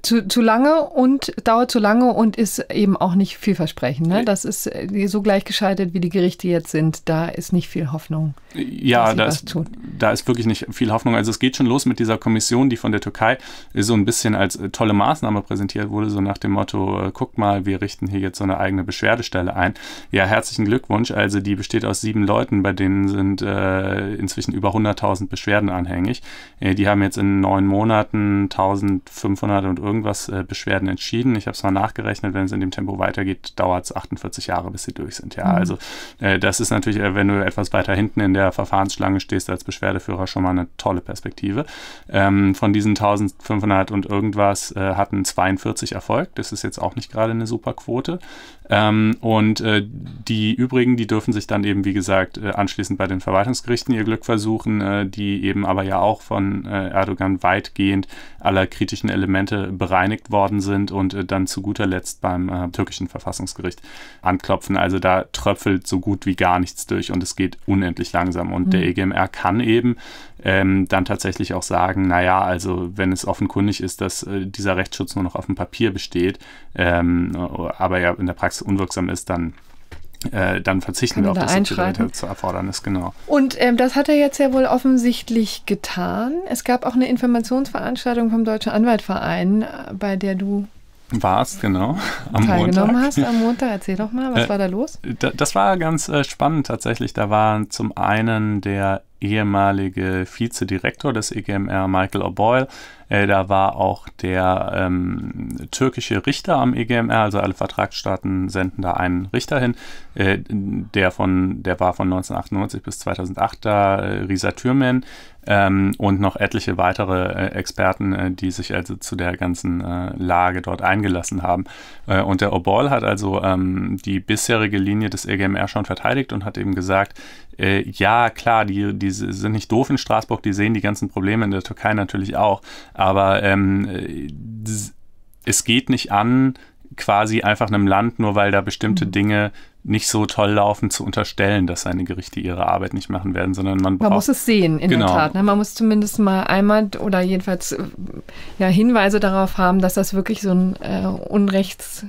zu, zu, lange und dauert zu lange und ist eben auch nicht vielversprechend. Ne? Das ist äh, so gleichgeschaltet, wie die Gerichte jetzt sind. Da ist nicht viel Hoffnung. Ja, da ist, da ist wirklich nicht viel Hoffnung. Also es geht schon los mit dieser Kommission, die von der Türkei so ein bisschen als äh, tolle Maßnahme präsentiert wurde, so nach dem Motto, äh, guck mal, wir richten hier jetzt so eine eigene Beschwerdestelle ein. Ja, herzlichen Glückwunsch. Also die besteht aus sieben Leuten, bei denen sind äh, inzwischen über 100.000 Beschwerden anhängig. Äh, die haben jetzt in neun Monaten 1.500 und irgendwas äh, Beschwerden entschieden. Ich habe es mal nachgerechnet, wenn es in dem Tempo weitergeht, dauert es 48 Jahre, bis sie durch sind. Ja, mhm. also äh, das ist natürlich, äh, wenn du etwas weiter hinten in der Verfahrensschlange stehst als Beschwerdeführer, schon mal eine tolle Perspektive. Ähm, von diesen 1.500 und irgendwas äh, hatten 42 Erfolg. Das ist jetzt auch nicht gerade eine super Quote. Ähm, und äh, die übrigen, die dürfen sich dann eben, wie gesagt, äh, anschließend bei den Verwaltungsgerichten ihr Glück versuchen, äh, die eben aber ja auch von äh, Erdogan weitgehend aller kritischen Elemente bereinigt worden sind und äh, dann zu guter Letzt beim äh, türkischen Verfassungsgericht anklopfen. Also da tröpfelt so gut wie gar nichts durch und es geht unendlich langsam. Und mhm. der EGMR kann eben ähm, dann tatsächlich auch sagen, naja, also wenn es offenkundig ist, dass äh, dieser Rechtsschutz nur noch auf dem Papier besteht, ähm, aber ja in der Praxis unwirksam ist, dann äh, dann verzichten Kann wir auf das Subsidiaritäts zu Erfordernis, genau. Und ähm, das hat er jetzt ja wohl offensichtlich getan. Es gab auch eine Informationsveranstaltung vom Deutschen Anwaltverein, äh, bei der du warst, genau. Am teilgenommen Montag. hast am Montag. Erzähl doch mal, was äh, war da los? das war ganz äh, spannend tatsächlich. Da war zum einen der ehemalige Vizedirektor des EGMR, Michael O'Boyle. Äh, da war auch der ähm, türkische Richter am EGMR, also alle Vertragsstaaten senden da einen Richter hin. Äh, der, von, der war von 1998 bis 2008 da, äh, Risa Türmen ähm, und noch etliche weitere äh, Experten, äh, die sich also zu der ganzen äh, Lage dort eingelassen haben. und der O'Boyle hat also ähm, die bisherige Linie des EGMR schon verteidigt und hat eben gesagt, äh, ja, klar, die, die sind nicht doof in Straßburg, die sehen die ganzen Probleme in der Türkei natürlich auch. Aber ähm, äh, es geht nicht an, quasi einfach einem Land, nur weil da bestimmte mhm. Dinge nicht so toll laufen, zu unterstellen, dass seine Gerichte ihre Arbeit nicht machen werden, sondern man braucht... Man muss es sehen, in genau. der Tat. Ne? Man muss zumindest mal einmal oder jedenfalls äh, ja, Hinweise darauf haben, dass das wirklich so ein äh, Unrechts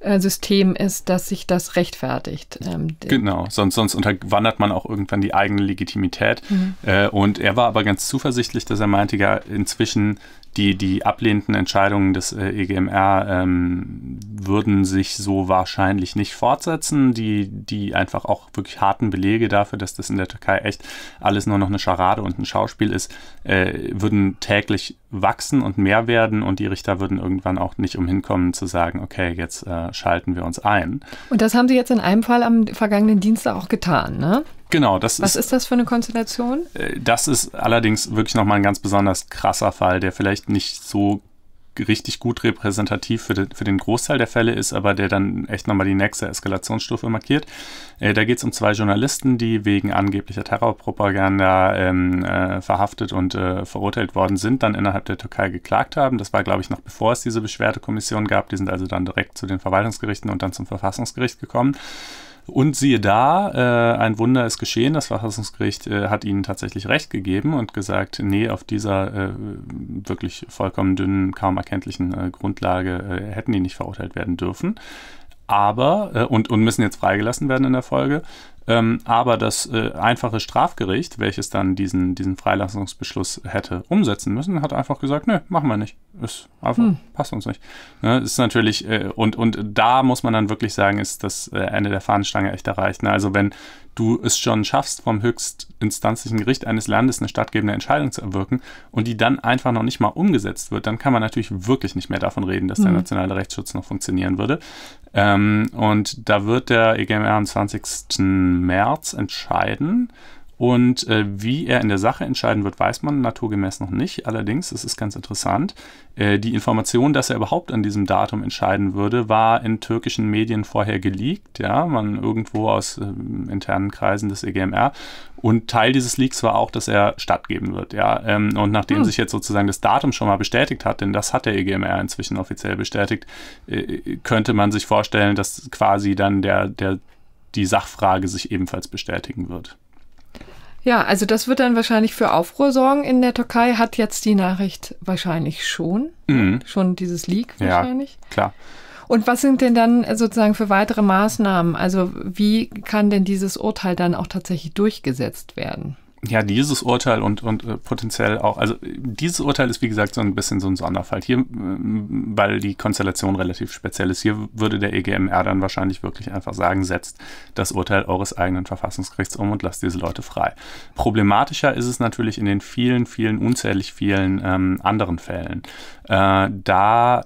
äh, System ist, dass sich das rechtfertigt. Ähm, genau, sonst, sonst unterwandert man auch irgendwann die eigene Legitimität. Mhm. Äh, und er war aber ganz zuversichtlich, dass er meinte, ja, inzwischen die, die ablehnenden Entscheidungen des äh, EGMR ähm, würden sich so wahrscheinlich nicht fortsetzen. Die, die einfach auch wirklich harten Belege dafür, dass das in der Türkei echt alles nur noch eine Scharade und ein Schauspiel ist, äh, würden täglich wachsen und mehr werden und die Richter würden irgendwann auch nicht umhin kommen zu sagen, okay, jetzt äh, schalten wir uns ein. Und das haben sie jetzt in einem Fall am vergangenen Dienstag auch getan, ne? Genau, das Was ist, ist das für eine Konstellation? Äh, das ist allerdings wirklich nochmal ein ganz besonders krasser Fall, der vielleicht nicht so richtig gut repräsentativ für, de, für den Großteil der Fälle ist, aber der dann echt nochmal die nächste Eskalationsstufe markiert. Äh, da geht es um zwei Journalisten, die wegen angeblicher Terrorpropaganda ähm, äh, verhaftet und äh, verurteilt worden sind, dann innerhalb der Türkei geklagt haben. Das war, glaube ich, noch bevor es diese Beschwerdekommission gab. Die sind also dann direkt zu den Verwaltungsgerichten und dann zum Verfassungsgericht gekommen. Und siehe da, äh, ein Wunder ist geschehen. Das Verfassungsgericht äh, hat ihnen tatsächlich recht gegeben und gesagt, nee, auf dieser äh, wirklich vollkommen dünnen, kaum erkenntlichen äh, Grundlage äh, hätten die nicht verurteilt werden dürfen. Aber, äh, und, und müssen jetzt freigelassen werden in der Folge, ähm, aber das äh, einfache Strafgericht, welches dann diesen, diesen Freilassungsbeschluss hätte umsetzen müssen, hat einfach gesagt, nö, machen wir nicht. Ist einfach, hm. passt uns nicht. Ne, ist natürlich, äh, und, und da muss man dann wirklich sagen, ist das äh, Ende der Fahnenstange echt erreicht. Ne? Also wenn du es schon schaffst, vom höchstinstanzlichen Gericht eines Landes eine stattgebende Entscheidung zu erwirken und die dann einfach noch nicht mal umgesetzt wird, dann kann man natürlich wirklich nicht mehr davon reden, dass der mhm. nationale Rechtsschutz noch funktionieren würde. Ähm, und da wird der EGMR am 20. März entscheiden. Und äh, wie er in der Sache entscheiden wird, weiß man naturgemäß noch nicht. Allerdings, es ist ganz interessant, äh, die Information, dass er überhaupt an diesem Datum entscheiden würde, war in türkischen Medien vorher geleakt. Ja, man irgendwo aus äh, internen Kreisen des EGMR. Und Teil dieses Leaks war auch, dass er stattgeben wird. Ja, ähm, und nachdem hm. sich jetzt sozusagen das Datum schon mal bestätigt hat, denn das hat der EGMR inzwischen offiziell bestätigt, äh, könnte man sich vorstellen, dass quasi dann der, der, die Sachfrage sich ebenfalls bestätigen wird. Ja, also das wird dann wahrscheinlich für Aufruhr sorgen in der Türkei. Hat jetzt die Nachricht wahrscheinlich schon. Ne? Mhm. Schon dieses Leak wahrscheinlich. Ja, klar. Und was sind denn dann äh, sozusagen für weitere Maßnahmen? Also wie kann denn dieses Urteil dann auch tatsächlich durchgesetzt werden? Ja, dieses Urteil und, und äh, potenziell auch, also dieses Urteil ist wie gesagt so ein bisschen so ein Sonderfall hier, ähm, weil die Konstellation relativ speziell ist. Hier würde der EGMR dann wahrscheinlich wirklich einfach sagen, setzt das Urteil eures eigenen Verfassungsgerichts um und lasst diese Leute frei. Problematischer ist es natürlich in den vielen, vielen, unzählig vielen ähm, anderen Fällen. Äh, da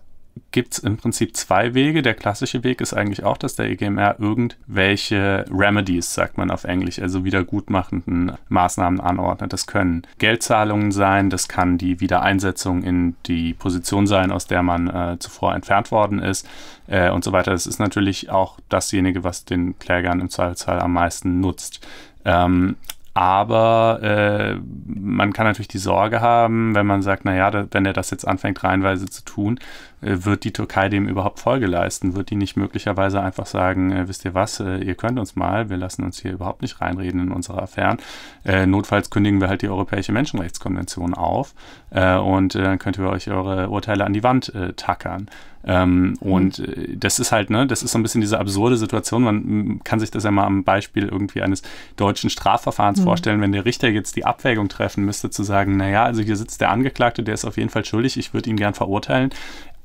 gibt es im Prinzip zwei Wege. Der klassische Weg ist eigentlich auch, dass der EGMR irgendwelche Remedies, sagt man auf Englisch, also wiedergutmachenden Maßnahmen anordnet. Das können Geldzahlungen sein, das kann die Wiedereinsetzung in die Position sein, aus der man äh, zuvor entfernt worden ist äh, und so weiter. Das ist natürlich auch dasjenige, was den Klägern im Zweifelsfall am meisten nutzt. Ähm, aber äh, man kann natürlich die Sorge haben, wenn man sagt, naja, da, wenn er das jetzt anfängt, reihenweise zu tun, äh, wird die Türkei dem überhaupt Folge leisten? Wird die nicht möglicherweise einfach sagen, äh, wisst ihr was, äh, ihr könnt uns mal, wir lassen uns hier überhaupt nicht reinreden in unsere Affären. notfalls kündigen wir halt die Europäische Menschenrechtskonvention auf und dann könnt ihr euch eure Urteile an die Wand tackern. Ähm, mhm. Und das ist halt, ne, das ist so ein bisschen diese absurde Situation. Man kann sich das ja mal am Beispiel irgendwie eines deutschen Strafverfahrens mhm. vorstellen, wenn der Richter jetzt die Abwägung treffen müsste, zu sagen, naja, also hier sitzt der Angeklagte, der ist auf jeden Fall schuldig, ich würde ihn gern verurteilen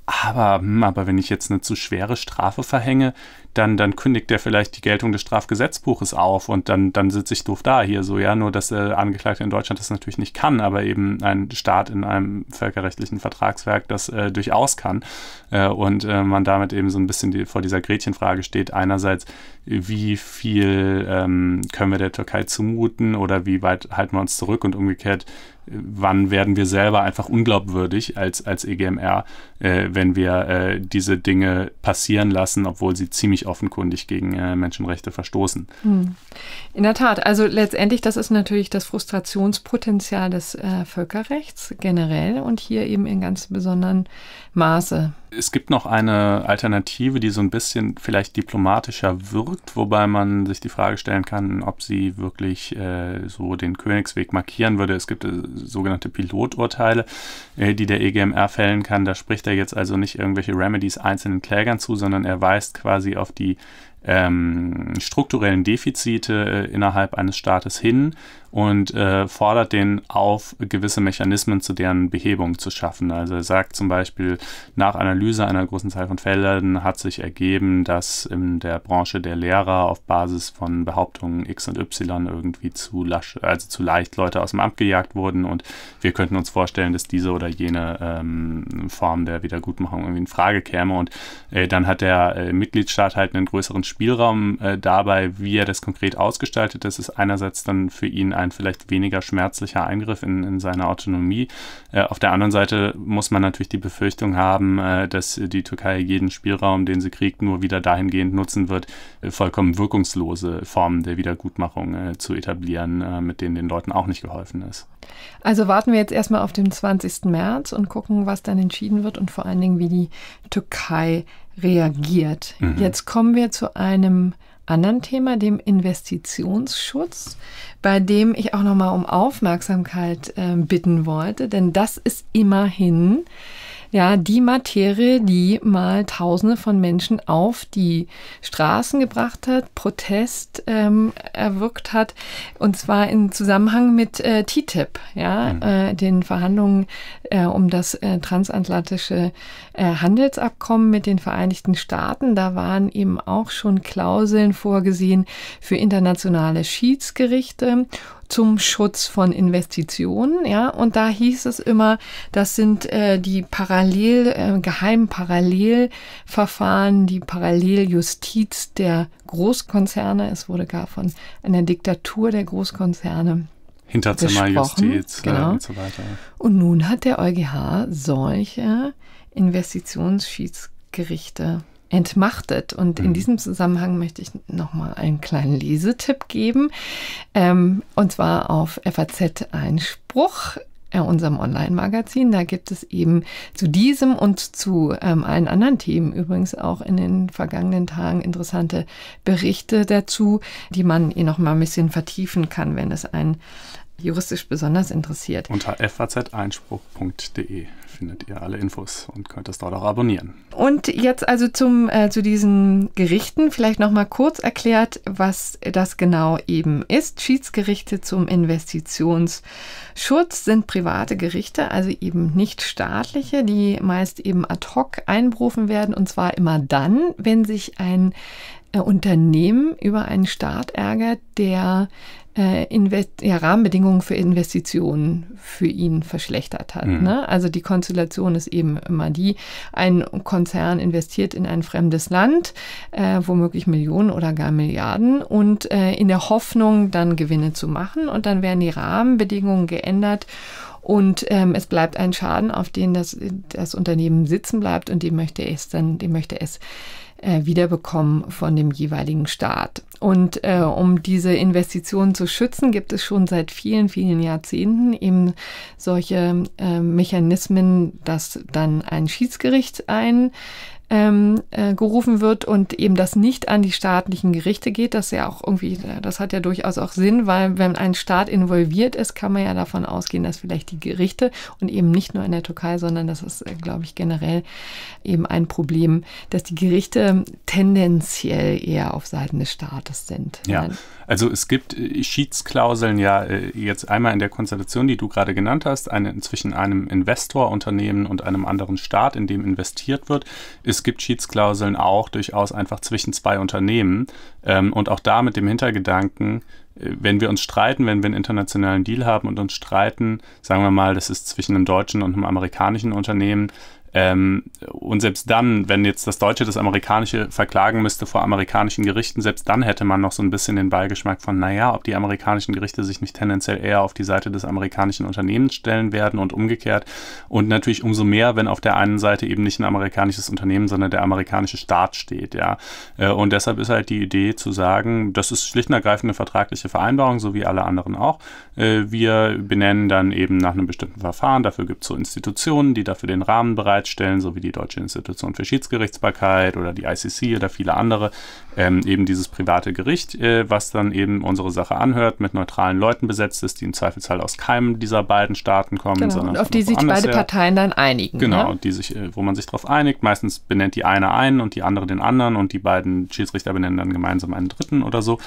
aber, hm, aber wenn ich jetzt eine zu schwere Strafe verhänge, dann, dann kündigt der vielleicht die Geltung des Strafgesetzbuches auf und dann, dann sitze ich doof da hier so, ja. Nur, dass der Angeklagte in Deutschland das natürlich nicht kann, aber eben ein Staat in einem völkerrechtlichen Vertragswerk das äh, durchaus kann. Äh, und äh, man damit eben so ein bisschen die, vor dieser Gretchenfrage steht. Einerseits, wie viel ähm, können wir der Türkei zumuten oder wie weit halten wir uns zurück und umgekehrt, wann werden wir selber einfach unglaubwürdig als, als EGMR, äh, wenn wir äh, diese Dinge passieren lassen, obwohl sie ziemlich offenkundig gegen äh, Menschenrechte verstoßen. Hm. In der Tat, also letztendlich, das ist natürlich das Frustrationspotenzial des äh, Völkerrechts generell und hier eben in ganz besonderem Maße. Es gibt noch eine Alternative, die so ein bisschen vielleicht diplomatischer wirkt, wobei man sich die Frage stellen kann, ob sie wirklich äh, so den Königsweg markieren würde. Es gibt äh, sogenannte Piloturteile, äh, die der EGMR fällen kann. Da spricht er jetzt also nicht irgendwelche Remedies einzelnen Klägern zu, sondern er weist quasi auf die ähm, strukturellen Defizite äh, innerhalb eines Staates hin und äh, fordert den auf, gewisse Mechanismen zu deren Behebung zu schaffen. Also er sagt zum Beispiel, nach Analyse einer großen Zahl von Feldern hat sich ergeben, dass in der Branche der Lehrer auf Basis von Behauptungen X und Y irgendwie zu, lasch, also zu leicht Leute aus dem Amt gejagt wurden und wir könnten uns vorstellen, dass diese oder jene ähm, Form der Wiedergutmachung irgendwie in Frage käme und äh, dann hat der äh, Mitgliedstaat halt einen größeren Spielraum äh, dabei, wie er das konkret ausgestaltet. Das ist einerseits dann für ihn ein ein vielleicht weniger schmerzlicher Eingriff in, in seine Autonomie. Äh, auf der anderen Seite muss man natürlich die Befürchtung haben, äh, dass die Türkei jeden Spielraum, den sie kriegt, nur wieder dahingehend nutzen wird, äh, vollkommen wirkungslose Formen der Wiedergutmachung äh, zu etablieren, äh, mit denen den Leuten auch nicht geholfen ist. Also warten wir jetzt erstmal auf den 20. März und gucken, was dann entschieden wird und vor allen Dingen, wie die Türkei reagiert. Mhm. Jetzt kommen wir zu einem anderen Thema, dem Investitionsschutz, bei dem ich auch nochmal um Aufmerksamkeit äh, bitten wollte, denn das ist immerhin ja, die Materie, die mal Tausende von Menschen auf die Straßen gebracht hat, Protest ähm, erwirkt hat, und zwar in Zusammenhang mit äh, TTIP, ja, mhm. äh, den Verhandlungen äh, um das äh, transatlantische äh, Handelsabkommen mit den Vereinigten Staaten. Da waren eben auch schon Klauseln vorgesehen für internationale Schiedsgerichte zum Schutz von Investitionen. Ja, und da hieß es immer, das sind äh, die parallel, äh, geheimen Parallelverfahren, die Paralleljustiz der Großkonzerne. Es wurde gar von einer Diktatur der Großkonzerne Hinterzimmerjustiz äh, genau. und so weiter. Und nun hat der EuGH solche Investitionsschiedsgerichte entmachtet. Und mhm. in diesem Zusammenhang möchte ich nochmal einen kleinen Lesetipp geben. Ähm, und zwar auf FAZ Einspruch äh, unserem Online-Magazin. Da gibt es eben zu diesem und zu ähm, allen anderen Themen übrigens auch in den vergangenen Tagen interessante Berichte dazu, die man eh noch mal ein bisschen vertiefen kann, wenn es einen juristisch besonders interessiert. Unter fazeinspruch.de findet ihr alle Infos und könnt es dort auch abonnieren. Und jetzt also zum, äh, zu diesen Gerichten vielleicht nochmal kurz erklärt, was das genau eben ist. Schiedsgerichte zum Investitionsschutz sind private Gerichte, also eben nicht staatliche, die meist eben ad hoc einberufen werden und zwar immer dann, wenn sich ein äh, Unternehmen über einen Staat ärgert, der äh, Invest ja, Rahmenbedingungen für Investitionen für ihn verschlechtert hat. Mhm. Ne? Also die Konstellation ist eben immer die, ein Konzern investiert in ein fremdes Land, äh, womöglich Millionen oder gar Milliarden und äh, in der Hoffnung, dann Gewinne zu machen und dann werden die Rahmenbedingungen geändert und ähm, es bleibt ein Schaden, auf den das, das Unternehmen sitzen bleibt und dem möchte es dann, dem möchte es äh, wiederbekommen von dem jeweiligen Staat. Und äh, um diese Investitionen zu schützen, gibt es schon seit vielen, vielen Jahrzehnten eben solche äh, Mechanismen, dass dann ein Schiedsgericht ein ähm, äh, gerufen wird und eben das nicht an die staatlichen Gerichte geht. Das ja auch irgendwie, das hat ja durchaus auch Sinn, weil wenn ein Staat involviert ist, kann man ja davon ausgehen, dass vielleicht die Gerichte und eben nicht nur in der Türkei, sondern das ist, äh, glaube ich, generell eben ein Problem, dass die Gerichte tendenziell eher auf Seiten des Staates sind. Ja. Nein? Also es gibt äh, Schiedsklauseln ja äh, jetzt einmal in der Konstellation, die du gerade genannt hast, eine, zwischen einem Investorunternehmen und einem anderen Staat, in dem investiert wird. Es gibt Schiedsklauseln auch durchaus einfach zwischen zwei Unternehmen ähm, und auch da mit dem Hintergedanken, äh, wenn wir uns streiten, wenn wir einen internationalen Deal haben und uns streiten, sagen wir mal, das ist zwischen einem deutschen und einem amerikanischen Unternehmen, ähm, und selbst dann, wenn jetzt das Deutsche das Amerikanische verklagen müsste vor amerikanischen Gerichten, selbst dann hätte man noch so ein bisschen den Beigeschmack von, naja, ob die amerikanischen Gerichte sich nicht tendenziell eher auf die Seite des amerikanischen Unternehmens stellen werden und umgekehrt. Und natürlich umso mehr, wenn auf der einen Seite eben nicht ein amerikanisches Unternehmen, sondern der amerikanische Staat steht, ja. Äh, und deshalb ist halt die Idee zu sagen, das ist schlicht und ergreifend eine vertragliche Vereinbarung, so wie alle anderen auch. Äh, wir benennen dann eben nach einem bestimmten Verfahren, dafür gibt es so Institutionen, die dafür den Rahmen bereiten Gerichtsbarkeitsstellen, so wie die Deutsche Institution für Schiedsgerichtsbarkeit oder die ICC oder viele andere, ähm, eben dieses private Gericht, äh, was dann eben unsere Sache anhört, mit neutralen Leuten besetzt ist, die im Zweifelsfall aus keinem dieser beiden Staaten kommen. Genau. Sondern und auf die sich beide her. Parteien dann einigen. Genau, ne? die sich, äh, wo man sich darauf einigt. Meistens benennt die eine einen und die andere den anderen und die beiden Schiedsrichter benennen dann gemeinsam einen dritten oder so.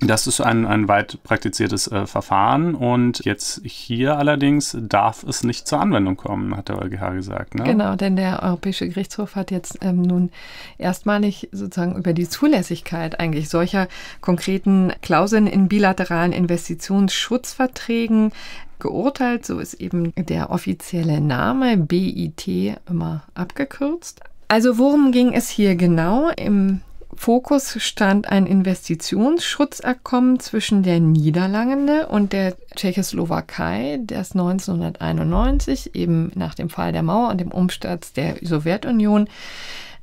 Das ist ein, ein weit praktiziertes äh, Verfahren und jetzt hier allerdings darf es nicht zur Anwendung kommen, hat der EuGH gesagt. Ne? Genau, denn der Europäische Gerichtshof hat jetzt ähm, nun erstmalig sozusagen über die Zulässigkeit eigentlich solcher konkreten Klauseln in bilateralen Investitionsschutzverträgen geurteilt. So ist eben der offizielle Name BIT immer abgekürzt. Also worum ging es hier genau? Im Fokus stand ein Investitionsschutzabkommen zwischen der Niederlande und der Tschechoslowakei, das 1991 eben nach dem Fall der Mauer und dem Umsturz der Sowjetunion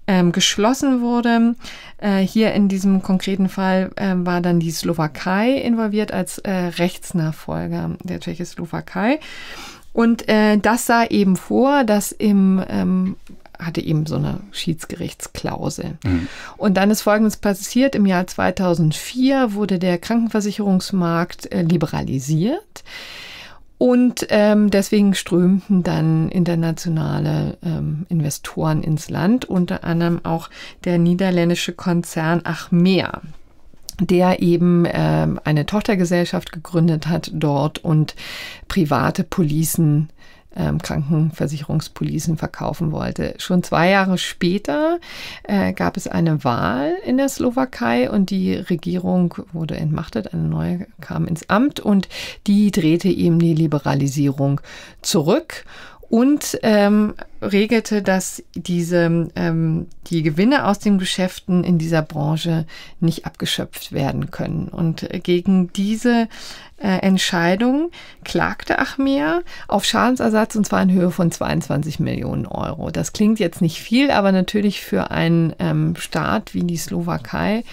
ähm, geschlossen wurde. Äh, hier in diesem konkreten Fall äh, war dann die Slowakei involviert als äh, Rechtsnachfolger der Tschechoslowakei. Und äh, das sah eben vor, dass im ähm, hatte eben so eine Schiedsgerichtsklausel. Mhm. Und dann ist Folgendes passiert. Im Jahr 2004 wurde der Krankenversicherungsmarkt äh, liberalisiert. Und ähm, deswegen strömten dann internationale ähm, Investoren ins Land, unter anderem auch der niederländische Konzern Achmea der eben ähm, eine Tochtergesellschaft gegründet hat dort und private Policen ähm, Krankenversicherungspolicen verkaufen wollte. Schon zwei Jahre später äh, gab es eine Wahl in der Slowakei und die Regierung wurde entmachtet, eine neue kam ins Amt und die drehte eben die Liberalisierung zurück und ähm, regelte, dass diese, ähm, die Gewinne aus den Geschäften in dieser Branche nicht abgeschöpft werden können. Und äh, gegen diese äh, Entscheidung klagte Achmea auf Schadensersatz und zwar in Höhe von 22 Millionen Euro. Das klingt jetzt nicht viel, aber natürlich für einen ähm, Staat wie die Slowakei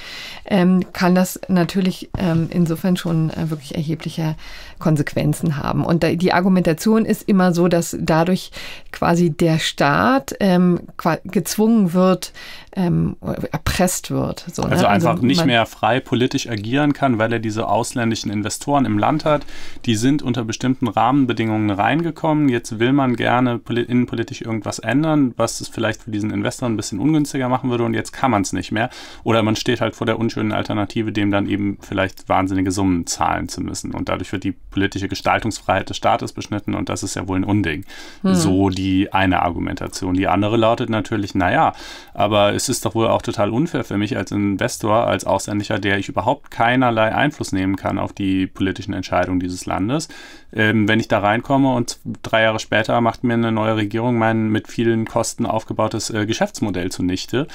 ähm, kann das natürlich ähm, insofern schon äh, wirklich erhebliche Konsequenzen haben. Und da, die Argumentation ist immer so, dass dadurch quasi der Staat ähm, gezwungen wird, ähm, erpresst wird. So, ne? also ne? einfach also nicht mehr frei politisch agieren kann, weil er diese ausländischen Investoren im Land hat. Die sind unter bestimmten Rahmenbedingungen reingekommen. Jetzt will man gerne innenpolitisch irgendwas ändern, was es vielleicht für diesen Investor ein bisschen ungünstiger machen würde und jetzt kann man es nicht mehr. Oder man steht halt vor der unschönen Alternative, dem dann eben vielleicht wahnsinnige Summen zahlen zu müssen. Und dadurch wird die politische Gestaltungsfreiheit des Staates beschnitten und das ist ja wohl ein Unding. Hm. So die eine Art. Argumentation. Die andere lautet natürlich, naja, aber es ist doch wohl auch total unfair für mich als Investor, als Ausländischer, der ich überhaupt keinerlei Einfluss nehmen kann auf die politischen Entscheidungen dieses Landes. Ähm, wenn ich da reinkomme und drei Jahre später macht mir eine neue Regierung mein mit vielen Kosten aufgebautes äh, Geschäftsmodell zunichte,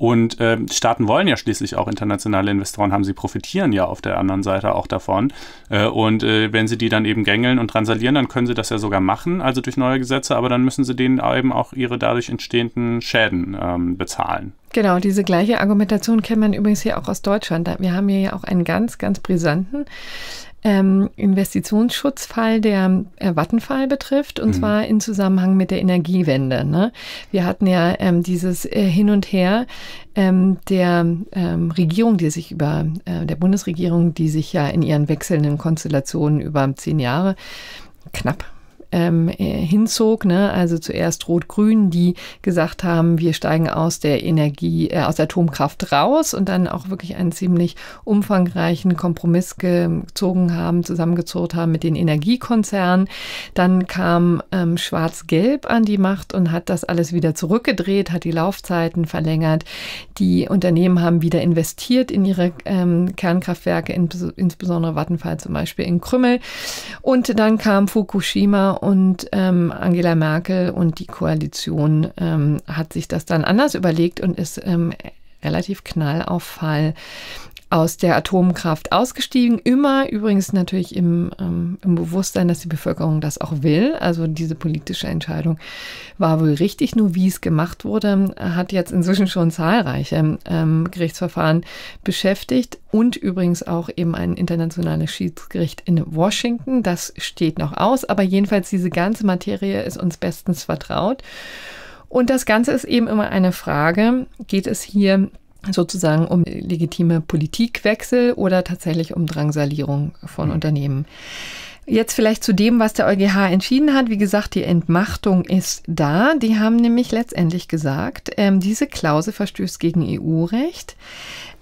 und äh, Staaten wollen ja schließlich auch internationale Investoren haben. Sie profitieren ja auf der anderen Seite auch davon. Äh, und äh, wenn sie die dann eben gängeln und transalieren, dann können sie das ja sogar machen, also durch neue Gesetze, aber dann müssen sie denen eben auch ihre dadurch entstehenden Schäden ähm, bezahlen. Genau, diese gleiche Argumentation kennt man übrigens hier auch aus Deutschland. Wir haben hier ja auch einen ganz, ganz brisanten ähm, Investitionsschutzfall, der äh, Vattenfall betrifft, und mhm. zwar in Zusammenhang mit der Energiewende. Ne? Wir hatten ja ähm, dieses äh, Hin und Her ähm, der ähm, Regierung, die sich über äh, der Bundesregierung, die sich ja in ihren wechselnden Konstellationen über zehn Jahre knapp ähm, äh, hinzog. Ne? Also zuerst Rot-Grün, die gesagt haben, wir steigen aus der Energie, äh, aus der Atomkraft raus und dann auch wirklich einen ziemlich umfangreichen Kompromiss gezogen haben, zusammengezurrt haben mit den Energiekonzernen. Dann kam ähm, Schwarz-Gelb an die Macht und hat das alles wieder zurückgedreht, hat die Laufzeiten verlängert. Die Unternehmen haben wieder investiert in ihre ähm, Kernkraftwerke, in, insbesondere Vattenfall zum Beispiel in Krümmel. Und dann kam Fukushima und ähm, Angela Merkel und die Koalition ähm, hat sich das dann anders überlegt und ist ähm, relativ Fall aus der Atomkraft ausgestiegen. Immer übrigens natürlich im, ähm, im Bewusstsein, dass die Bevölkerung das auch will. Also diese politische Entscheidung war wohl richtig. Nur wie es gemacht wurde, hat jetzt inzwischen schon zahlreiche ähm, Gerichtsverfahren beschäftigt und übrigens auch eben ein internationales Schiedsgericht in Washington. Das steht noch aus. Aber jedenfalls diese ganze Materie ist uns bestens vertraut. Und das Ganze ist eben immer eine Frage, geht es hier sozusagen um legitime Politikwechsel oder tatsächlich um Drangsalierung von mhm. Unternehmen. Jetzt vielleicht zu dem, was der EuGH entschieden hat. Wie gesagt, die Entmachtung ist da. Die haben nämlich letztendlich gesagt, ähm, diese Klausel verstößt gegen EU-Recht,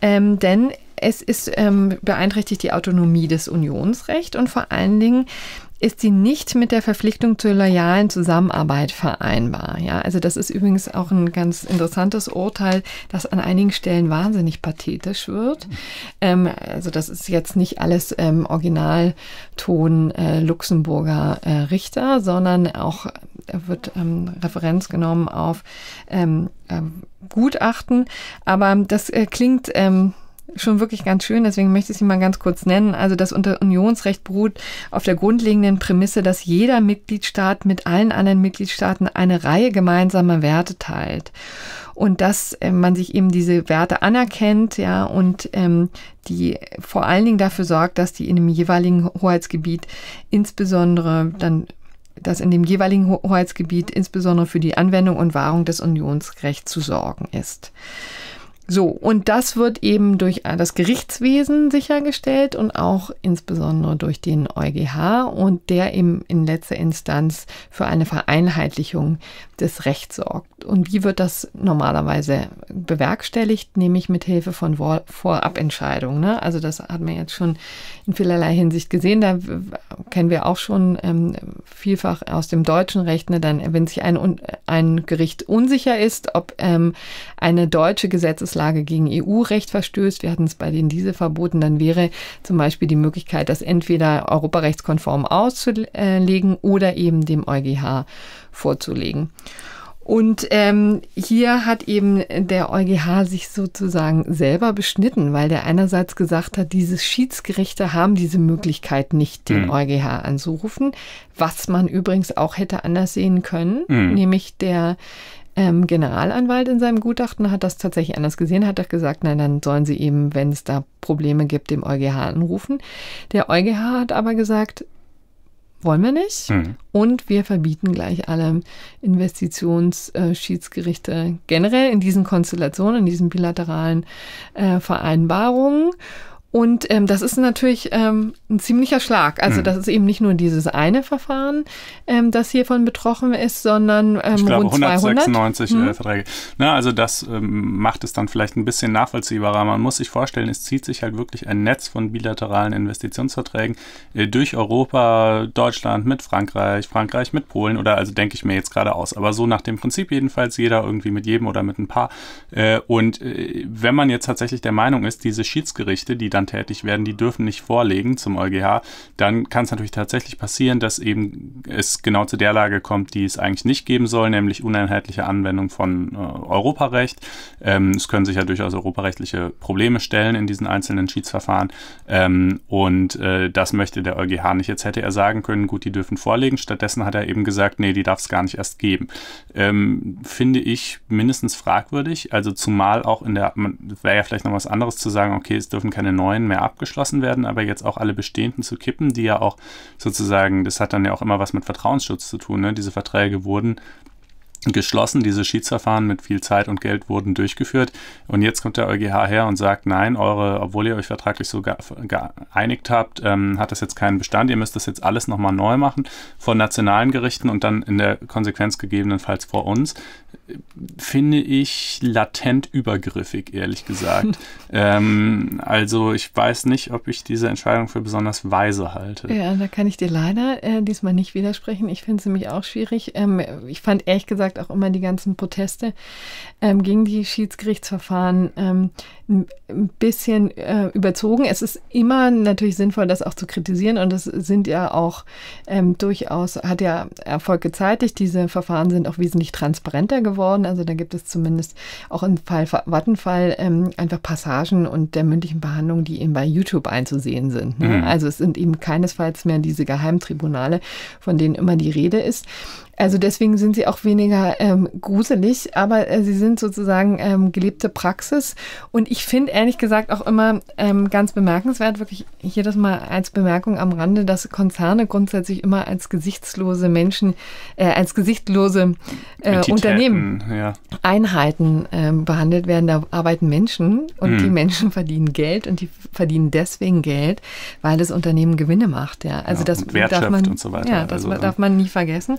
ähm, denn es ist ähm, beeinträchtigt die Autonomie des Unionsrechts und vor allen Dingen ist sie nicht mit der Verpflichtung zur loyalen Zusammenarbeit vereinbar. Ja, also das ist übrigens auch ein ganz interessantes Urteil, das an einigen Stellen wahnsinnig pathetisch wird. Ähm, also das ist jetzt nicht alles ähm, Originalton äh, Luxemburger äh, Richter, sondern auch wird ähm, Referenz genommen auf ähm, äh, Gutachten. Aber das äh, klingt ähm, schon wirklich ganz schön, deswegen möchte ich sie mal ganz kurz nennen. Also das unter Unionsrecht beruht auf der grundlegenden Prämisse, dass jeder Mitgliedstaat mit allen anderen Mitgliedstaaten eine Reihe gemeinsamer Werte teilt und dass ähm, man sich eben diese Werte anerkennt, ja, und ähm, die vor allen Dingen dafür sorgt, dass die in dem jeweiligen Hoheitsgebiet insbesondere dann dass in dem jeweiligen Hoheitsgebiet insbesondere für die Anwendung und Wahrung des Unionsrechts zu sorgen ist. So, und das wird eben durch das Gerichtswesen sichergestellt und auch insbesondere durch den EuGH und der eben in letzter Instanz für eine Vereinheitlichung des Rechts sorgt. Und wie wird das normalerweise bewerkstelligt? Nämlich mit Hilfe von Vorabentscheidungen. Ne? Also das hat man jetzt schon in vielerlei Hinsicht gesehen. Da kennen wir auch schon ähm, vielfach aus dem deutschen Recht, ne? dann, wenn sich ein, ein Gericht unsicher ist, ob ähm, eine deutsche Gesetzeslage Rechtsgrundlage gegen EU-Recht verstößt, wir hatten es bei den Dieselverboten, dann wäre zum Beispiel die Möglichkeit, das entweder europarechtskonform auszulegen oder eben dem EuGH vorzulegen. Und ähm, hier hat eben der EuGH sich sozusagen selber beschnitten, weil der einerseits gesagt hat, diese Schiedsgerichte haben diese Möglichkeit nicht, den mhm. EuGH anzurufen, was man übrigens auch hätte anders sehen können, mhm. nämlich der ähm, Generalanwalt in seinem Gutachten hat das tatsächlich anders gesehen, hat doch gesagt, nein, dann sollen sie eben, wenn es da Probleme gibt, dem EuGH anrufen. Der EuGH hat aber gesagt, wollen wir nicht. Mhm. Und wir verbieten gleich alle Investitionsschiedsgerichte äh, generell in diesen Konstellationen, in diesen bilateralen äh, Vereinbarungen. Und ähm, das ist natürlich ähm, ein ziemlicher Schlag. Also mhm. das ist eben nicht nur dieses eine Verfahren, ähm, das hiervon betroffen ist, sondern ähm, ich glaube, rund 196 200. Äh, hm? Verträge. Na, also das ähm, macht es dann vielleicht ein bisschen nachvollziehbarer. Man muss sich vorstellen, es zieht sich halt wirklich ein Netz von bilateralen Investitionsverträgen äh, durch Europa, Deutschland mit Frankreich, Frankreich mit Polen oder also denke ich mir jetzt gerade aus. Aber so nach dem Prinzip jedenfalls, jeder irgendwie mit jedem oder mit ein paar. Äh, und äh, wenn man jetzt tatsächlich der Meinung ist, diese Schiedsgerichte, die dann dann tätig werden, die dürfen nicht vorlegen zum EuGH, dann kann es natürlich tatsächlich passieren, dass eben es genau zu der Lage kommt, die es eigentlich nicht geben soll, nämlich uneinheitliche Anwendung von äh, Europarecht. Ähm, es können sich ja durchaus europarechtliche Probleme stellen in diesen einzelnen Schiedsverfahren ähm, und äh, das möchte der EuGH nicht. Jetzt hätte er sagen können, gut, die dürfen vorlegen. Stattdessen hat er eben gesagt, nee, die darf es gar nicht erst geben. Ähm, finde ich mindestens fragwürdig. Also zumal auch in der, wäre ja vielleicht noch was anderes zu sagen, okay, es dürfen keine neuen neuen mehr abgeschlossen werden, aber jetzt auch alle bestehenden zu kippen, die ja auch sozusagen, das hat dann ja auch immer was mit Vertrauensschutz zu tun, ne? diese Verträge wurden geschlossen, diese Schiedsverfahren mit viel Zeit und Geld wurden durchgeführt und jetzt kommt der EuGH her und sagt, nein, eure, obwohl ihr euch vertraglich so geeinigt habt, ähm, hat das jetzt keinen Bestand, ihr müsst das jetzt alles nochmal neu machen vor nationalen Gerichten und dann in der Konsequenz gegebenenfalls vor uns finde ich latent übergriffig, ehrlich gesagt. ähm, also ich weiß nicht, ob ich diese Entscheidung für besonders weise halte. Ja, da kann ich dir leider äh, diesmal nicht widersprechen. Ich finde es nämlich auch schwierig. Ähm, ich fand ehrlich gesagt auch immer die ganzen Proteste ähm, gegen die Schiedsgerichtsverfahren ähm, ein bisschen äh, überzogen. Es ist immer natürlich sinnvoll, das auch zu kritisieren und das sind ja auch ähm, durchaus, hat ja Erfolg gezeitigt. Diese Verfahren sind auch wesentlich transparenter geworden. Also da gibt es zumindest auch im Fall Vattenfall ähm, einfach Passagen und der mündlichen Behandlung, die eben bei YouTube einzusehen sind. Ne? Mhm. Also es sind eben keinesfalls mehr diese Geheimtribunale, von denen immer die Rede ist. Also deswegen sind sie auch weniger ähm, gruselig, aber äh, sie sind sozusagen ähm, gelebte Praxis. Und ich finde ehrlich gesagt auch immer ähm, ganz bemerkenswert, wirklich hier das mal als Bemerkung am Rande, dass Konzerne grundsätzlich immer als gesichtslose Menschen, äh, als gesichtlose äh, Unternehmen, ja. Einheiten ähm, behandelt werden. Da arbeiten Menschen und mhm. die Menschen verdienen Geld und die verdienen deswegen Geld, weil das Unternehmen Gewinne macht. Ja, also ja, das darf man und so weiter. Ja, das also, ne? darf man nie vergessen.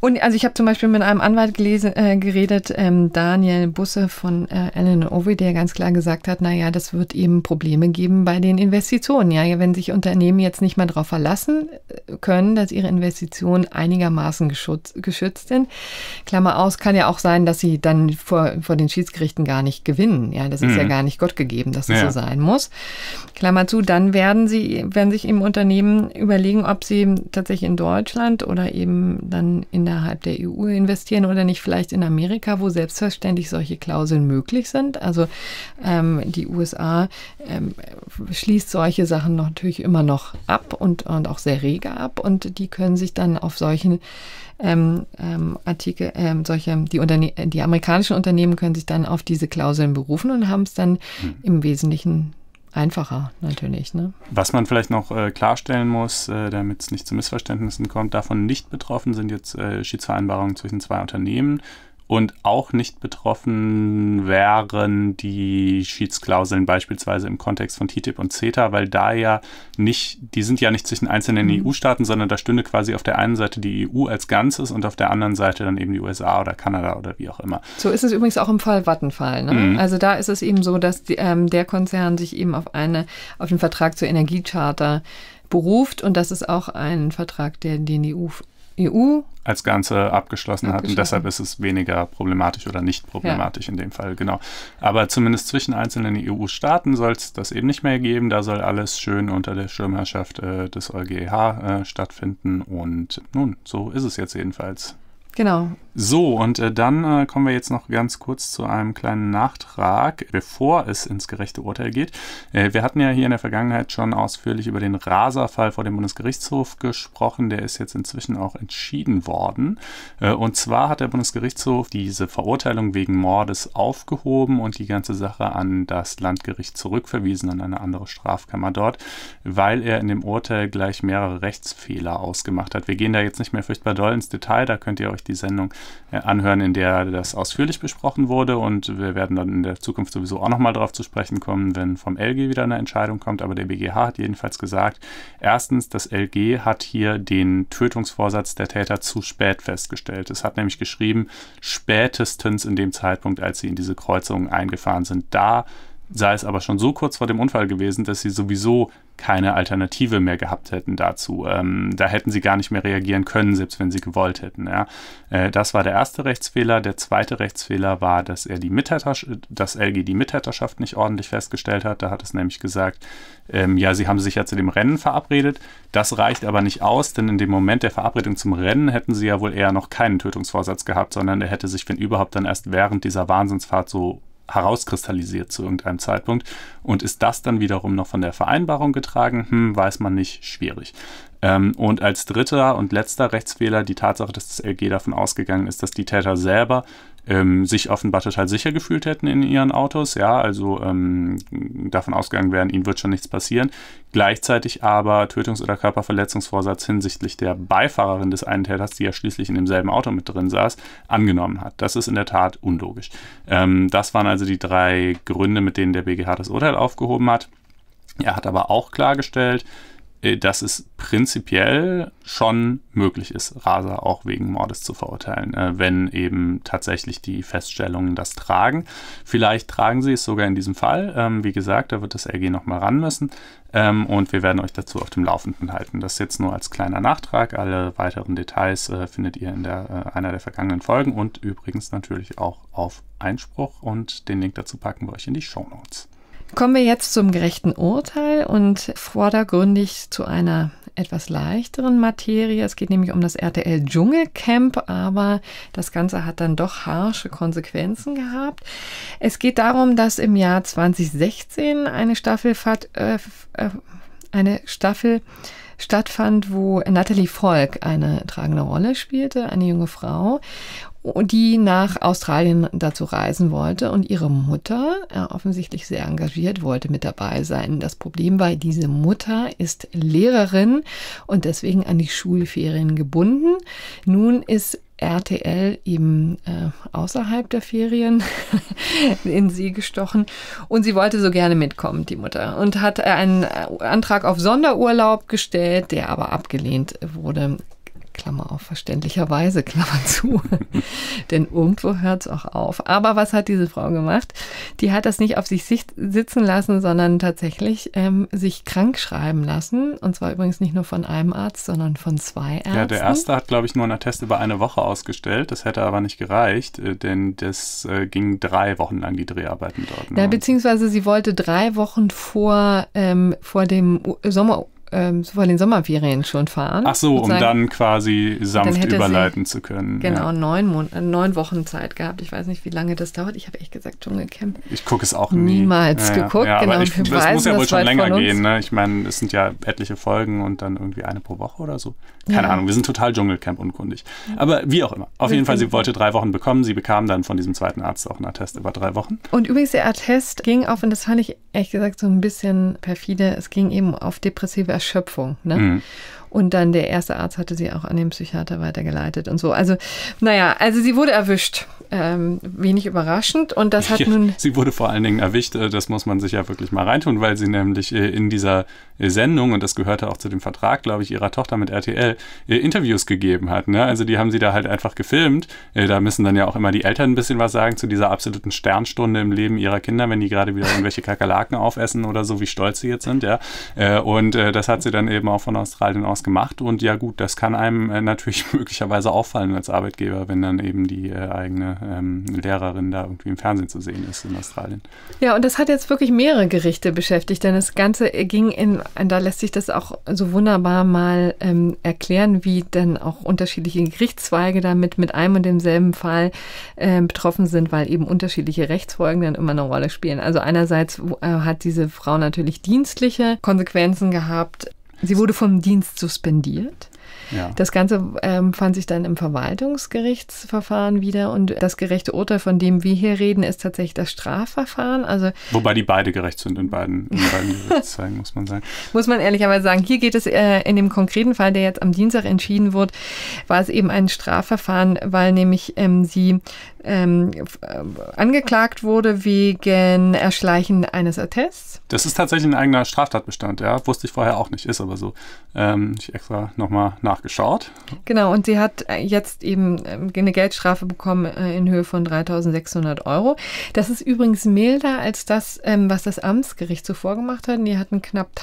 Und also ich habe zum Beispiel mit einem Anwalt gelesen, äh, geredet, ähm, Daniel Busse von äh, Alan Ovi, der ganz klar gesagt hat, naja, das wird eben Probleme geben bei den Investitionen. Ja, wenn sich Unternehmen jetzt nicht mehr darauf verlassen äh, können, dass ihre Investitionen einigermaßen geschutz, geschützt sind. Klammer aus, kann ja auch sein, dass sie dann vor, vor den Schiedsgerichten gar nicht gewinnen. Ja, das mhm. ist ja mhm. gar nicht Gott gegeben, dass es ja. so sein muss. Klammer zu, dann werden sie, werden sich im Unternehmen überlegen, ob sie tatsächlich in Deutschland oder eben dann in der innerhalb der EU investieren oder nicht vielleicht in Amerika, wo selbstverständlich solche Klauseln möglich sind. Also ähm, die USA ähm, schließt solche Sachen natürlich immer noch ab und, und auch sehr rege ab und die können sich dann auf solchen ähm, ähm, Artikel, ähm, solche, die, Unterne die amerikanischen Unternehmen können sich dann auf diese Klauseln berufen und haben es dann hm. im Wesentlichen einfacher natürlich. Ne? Was man vielleicht noch äh, klarstellen muss, äh, damit es nicht zu Missverständnissen kommt, davon nicht betroffen sind jetzt äh, Schiedsvereinbarungen zwischen zwei Unternehmen. Und auch nicht betroffen wären die Schiedsklauseln beispielsweise im Kontext von TTIP und CETA, weil da ja nicht, die sind ja nicht zwischen einzelnen mhm. EU-Staaten, sondern da stünde quasi auf der einen Seite die EU als Ganzes und auf der anderen Seite dann eben die USA oder Kanada oder wie auch immer. So ist es übrigens auch im Fall Vattenfall. Ne? Mhm. Also da ist es eben so, dass die, ähm, der Konzern sich eben auf eine, auf den Vertrag zur Energiecharta beruft und das ist auch ein Vertrag, der den EU EU als Ganze abgeschlossen, abgeschlossen hat. Und deshalb ist es weniger problematisch oder nicht problematisch ja. in dem Fall, genau. Aber zumindest zwischen einzelnen EU-Staaten soll es das eben nicht mehr geben. Da soll alles schön unter der Schirmherrschaft äh, des EuGH äh, stattfinden. Und nun, so ist es jetzt jedenfalls. Genau. So, und äh, dann äh, kommen wir jetzt noch ganz kurz zu einem kleinen Nachtrag, bevor es ins gerechte Urteil geht. Äh, wir hatten ja hier in der Vergangenheit schon ausführlich über den Raser-Fall vor dem Bundesgerichtshof gesprochen. Der ist jetzt inzwischen auch entschieden worden. Äh, und zwar hat der Bundesgerichtshof diese Verurteilung wegen Mordes aufgehoben und die ganze Sache an das Landgericht zurückverwiesen, an eine andere Strafkammer dort, weil er in dem Urteil gleich mehrere Rechtsfehler ausgemacht hat. Wir gehen da jetzt nicht mehr furchtbar doll ins Detail, da könnt ihr euch euch die Sendung äh, anhören, in der das ausführlich besprochen wurde. Und wir werden dann in der Zukunft sowieso auch nochmal darauf zu sprechen kommen, wenn vom LG wieder eine Entscheidung kommt. Aber der BGH hat jedenfalls gesagt, erstens, das LG hat hier den Tötungsvorsatz der Täter zu spät festgestellt. Es hat nämlich geschrieben, spätestens in dem Zeitpunkt, als sie in diese Kreuzungen eingefahren sind, da sei es aber schon so kurz vor dem Unfall gewesen, dass sie sowieso keine Alternative mehr gehabt hätten dazu. Ähm, da hätten sie gar nicht mehr reagieren können, selbst wenn sie gewollt hätten. Ja. Äh, das war der erste Rechtsfehler. Der zweite Rechtsfehler war, dass er die Mittäterschaft, dass LG die Mittäterschaft nicht ordentlich festgestellt hat. Da hat es nämlich gesagt, ähm, ja, sie haben sich ja zu dem Rennen verabredet. Das reicht aber nicht aus, denn in dem Moment der Verabredung zum Rennen hätten sie ja wohl eher noch keinen Tötungsvorsatz gehabt, sondern er hätte sich, wenn überhaupt, dann erst während dieser Wahnsinnsfahrt so herauskristallisiert zu irgendeinem Zeitpunkt. Und ist das dann wiederum noch von der Vereinbarung getragen? Hm, weiß man nicht, schwierig. Ähm, und als dritter und letzter Rechtsfehler die Tatsache, dass das LG davon ausgegangen ist, dass die Täter selber ähm, sich offenbar total sicher gefühlt hätten in ihren Autos. Ja, also ähm, davon ausgegangen wären, ihnen wird schon nichts passieren. Gleichzeitig aber Tötungs- oder Körperverletzungsvorsatz hinsichtlich der Beifahrerin des einen Täters, die ja schließlich in demselben Auto mit drin saß, angenommen hat. Das ist in der Tat unlogisch. Ähm, das waren also die drei Gründe, mit denen der BGH das Urteil aufgehoben hat. Er hat aber auch klargestellt, äh, dass es prinzipiell schon möglich ist, Raser auch wegen Mordes zu verurteilen, äh, wenn eben tatsächlich die Feststellungen das tragen. Vielleicht tragen sie es sogar in diesem Fall. Ähm, wie gesagt, da wird das RG nochmal ran müssen ähm, und wir werden euch dazu auf dem Laufenden halten. Das jetzt nur als kleiner Nachtrag. Alle weiteren Details äh, findet ihr in der, einer der vergangenen Folgen und übrigens natürlich auch auf Einspruch und den Link dazu packen wir euch in die Show Notes. Kommen wir jetzt zum gerechten Urteil und vordergründig zu einer etwas leichteren Materie. Es geht nämlich um das RTL Dschungelcamp, aber das Ganze hat dann doch harsche Konsequenzen gehabt. Es geht darum, dass im Jahr 2016 eine Staffel, äh, äh, eine Staffel stattfand, wo Natalie Volk eine tragende Rolle spielte, eine junge Frau die nach Australien dazu reisen wollte und ihre Mutter, ja, offensichtlich sehr engagiert, wollte mit dabei sein. Das Problem war, diese Mutter ist Lehrerin und deswegen an die Schulferien gebunden. Nun ist RTL eben äh, außerhalb der Ferien in sie gestochen und sie wollte so gerne mitkommen, die Mutter, und hat einen Antrag auf Sonderurlaub gestellt, der aber abgelehnt wurde Klammer auf, verständlicherweise, Klammer zu. Denn irgendwo hört es auch auf. Aber was hat diese Frau gemacht? Die hat das nicht auf sich sitzen lassen, sondern tatsächlich ähm, sich krank schreiben lassen. Und zwar übrigens nicht nur von einem Arzt, sondern von zwei Ärzten. Ja, der erste hat, glaube ich, nur einen Attest über eine Woche ausgestellt. Das hätte aber nicht gereicht, äh, denn das äh, ging drei Wochen lang, die Dreharbeiten dort. Ne? Ja, beziehungsweise sie wollte drei Wochen vor, ähm, vor dem Sommer ähm, so vor den Sommerferien schon fahren. Ach so, sozusagen. um dann quasi sanft dann überleiten sie, zu können. Genau, ja. neun, Mon äh, neun Wochen Zeit gehabt. Ich weiß nicht, wie lange das dauert. Ich habe echt gesagt, Dschungelcamp. Ich gucke es auch nie. niemals ja, geguckt. Ja, genau, aber ich, das muss ja wohl schon länger gehen. Ne? Ich meine, es sind ja etliche Folgen und dann irgendwie eine pro Woche oder so. Keine Ahnung, wir sind total Dschungelcamp unkundig. Aber wie auch immer. Auf jeden Fall, sie wollte drei Wochen bekommen. Sie bekam dann von diesem zweiten Arzt auch einen Attest über drei Wochen. Und übrigens, der Attest ging auf, und das fand ich ehrlich gesagt so ein bisschen perfide, es ging eben auf depressive Erschöpfung. Ne? Mhm. Und dann der erste Arzt hatte sie auch an den Psychiater weitergeleitet und so. Also, naja, also sie wurde erwischt. Ähm, wenig überraschend. Und das hat nun. Sie wurde vor allen Dingen erwischt, äh, das muss man sich ja wirklich mal reintun, weil sie nämlich äh, in dieser äh, Sendung, und das gehörte auch zu dem Vertrag, glaube ich, ihrer Tochter mit RTL, Interviews gegeben hat. Ne? Also die haben sie da halt einfach gefilmt. Da müssen dann ja auch immer die Eltern ein bisschen was sagen zu dieser absoluten Sternstunde im Leben ihrer Kinder, wenn die gerade wieder irgendwelche Kakerlaken aufessen oder so, wie stolz sie jetzt sind, ja. Und das hat sie dann eben auch von Australien aus was gemacht und ja gut, das kann einem äh, natürlich möglicherweise auffallen als Arbeitgeber, wenn dann eben die äh, eigene ähm, Lehrerin da irgendwie im Fernsehen zu sehen ist in Australien. Ja, und das hat jetzt wirklich mehrere Gerichte beschäftigt, denn das Ganze äh, ging in, da lässt sich das auch so wunderbar mal ähm, erklären, wie dann auch unterschiedliche Gerichtszweige damit mit einem und demselben Fall äh, betroffen sind, weil eben unterschiedliche Rechtsfolgen dann immer eine Rolle spielen. Also einerseits hat diese Frau natürlich dienstliche Konsequenzen gehabt, Sie wurde vom Dienst suspendiert. Ja. Das Ganze ähm, fand sich dann im Verwaltungsgerichtsverfahren wieder und das gerechte Urteil, von dem wir hier reden, ist tatsächlich das Strafverfahren. Also Wobei die beide gerecht sind in beiden, in beiden Gerichtszeigen, muss man sagen. Muss man ehrlicherweise sagen. Hier geht es äh, in dem konkreten Fall, der jetzt am Dienstag entschieden wurde, war es eben ein Strafverfahren, weil nämlich ähm, sie ähm, äh, angeklagt wurde wegen Erschleichen eines Attests das ist tatsächlich ein eigener Straftatbestand, ja. Wusste ich vorher auch nicht, ist aber so. Ähm, ich extra nochmal nachgeschaut. Genau, und sie hat äh, jetzt eben ähm, eine Geldstrafe bekommen äh, in Höhe von 3600 Euro. Das ist übrigens milder als das, ähm, was das Amtsgericht zuvor gemacht hat. Die hatten knapp äh,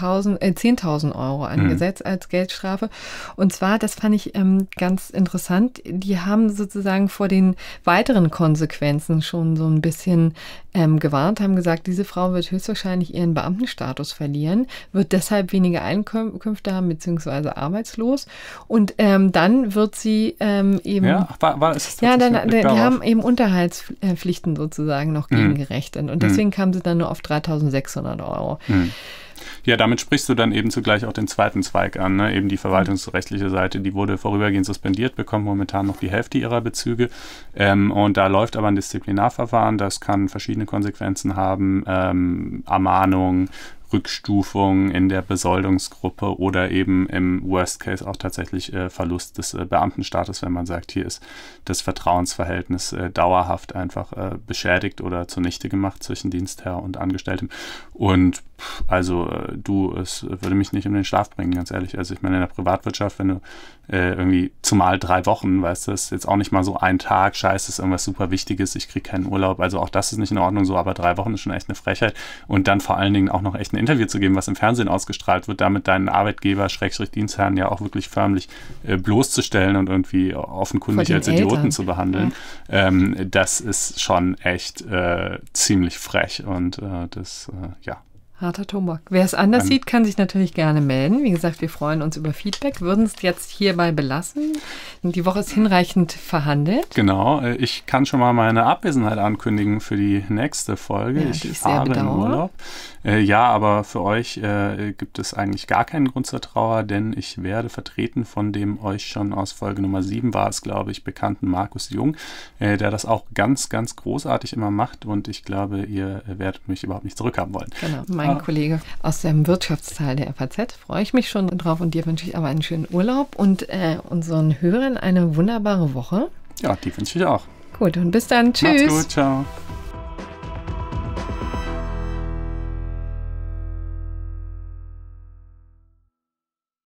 10.000 Euro mhm. angesetzt mhm. als Geldstrafe. Und zwar, das fand ich ähm, ganz interessant, die haben sozusagen vor den weiteren Konsequenzen schon so ein bisschen ähm, gewarnt, haben gesagt, diese Frau wird höchstwahrscheinlich ihren Beamtenstatus verlieren, wird deshalb weniger Einkünfte haben, beziehungsweise arbeitslos. Und ähm, dann wird sie ähm, eben. Ja, war, war ist das ja dann, dann die haben eben Unterhaltspflichten sozusagen noch mhm. gegengerechnet. Und mhm. deswegen mhm. kam sie dann nur auf 3600 Euro. Mhm. Ja, damit sprichst du dann eben zugleich auch den zweiten Zweig an, ne? eben die verwaltungsrechtliche Seite. Die wurde vorübergehend suspendiert, bekommt momentan noch die Hälfte ihrer Bezüge. Ähm, und da läuft aber ein Disziplinarverfahren, das kann verschiedene Konsequenzen haben, ähm, Ermahnung, Rückstufung in der Besoldungsgruppe oder eben im Worst Case auch tatsächlich äh, Verlust des äh, Beamtenstaates, wenn man sagt, hier ist das Vertrauensverhältnis äh, dauerhaft einfach äh, beschädigt oder zunichte gemacht zwischen Dienstherr und Angestelltem. Und also äh, du, es würde mich nicht in den Schlaf bringen, ganz ehrlich. Also ich meine, in der Privatwirtschaft, wenn du äh, irgendwie zumal drei Wochen, weißt du, ist jetzt auch nicht mal so ein Tag, scheiße, ist irgendwas super Wichtiges, ich kriege keinen Urlaub. Also auch das ist nicht in Ordnung so, aber drei Wochen ist schon echt eine Frechheit. Und dann vor allen Dingen auch noch echt ein Interview zu geben, was im Fernsehen ausgestrahlt wird, damit deinen Arbeitgeber, Schrägstrich Dienstherrn ja auch wirklich förmlich äh, bloßzustellen und irgendwie offenkundig als Eltern. Idioten zu behandeln. Ja. Ähm, das ist schon echt äh, ziemlich frech und äh, das, äh, ja. Harter Tobak. Wer es anders An ähm. sieht, kann sich natürlich gerne melden. Wie gesagt, wir freuen uns über Feedback, würden es jetzt hierbei belassen. Die Woche ist hinreichend verhandelt. Genau, äh, ich kann schon mal meine Abwesenheit ankündigen für die nächste Folge. Ja, ich die ich fahre in Urlaub. Äh, ja, aber für euch äh, gibt es eigentlich gar keinen Grund zur Trauer, denn ich werde vertreten von dem euch schon aus Folge Nummer 7 war es, glaube ich, bekannten Markus Jung, äh, der das auch ganz, ganz großartig immer macht und ich glaube, ihr äh, werdet mich überhaupt nicht zurückhaben wollen. Genau mein Kollege aus dem Wirtschaftsteil der FAZ. Freue ich mich schon drauf und dir wünsche ich aber einen schönen Urlaub und äh, unseren Hörern eine wunderbare Woche. Ja, die wünsche ich auch. Gut, und bis dann. Tschüss. Macht's gut, ciao.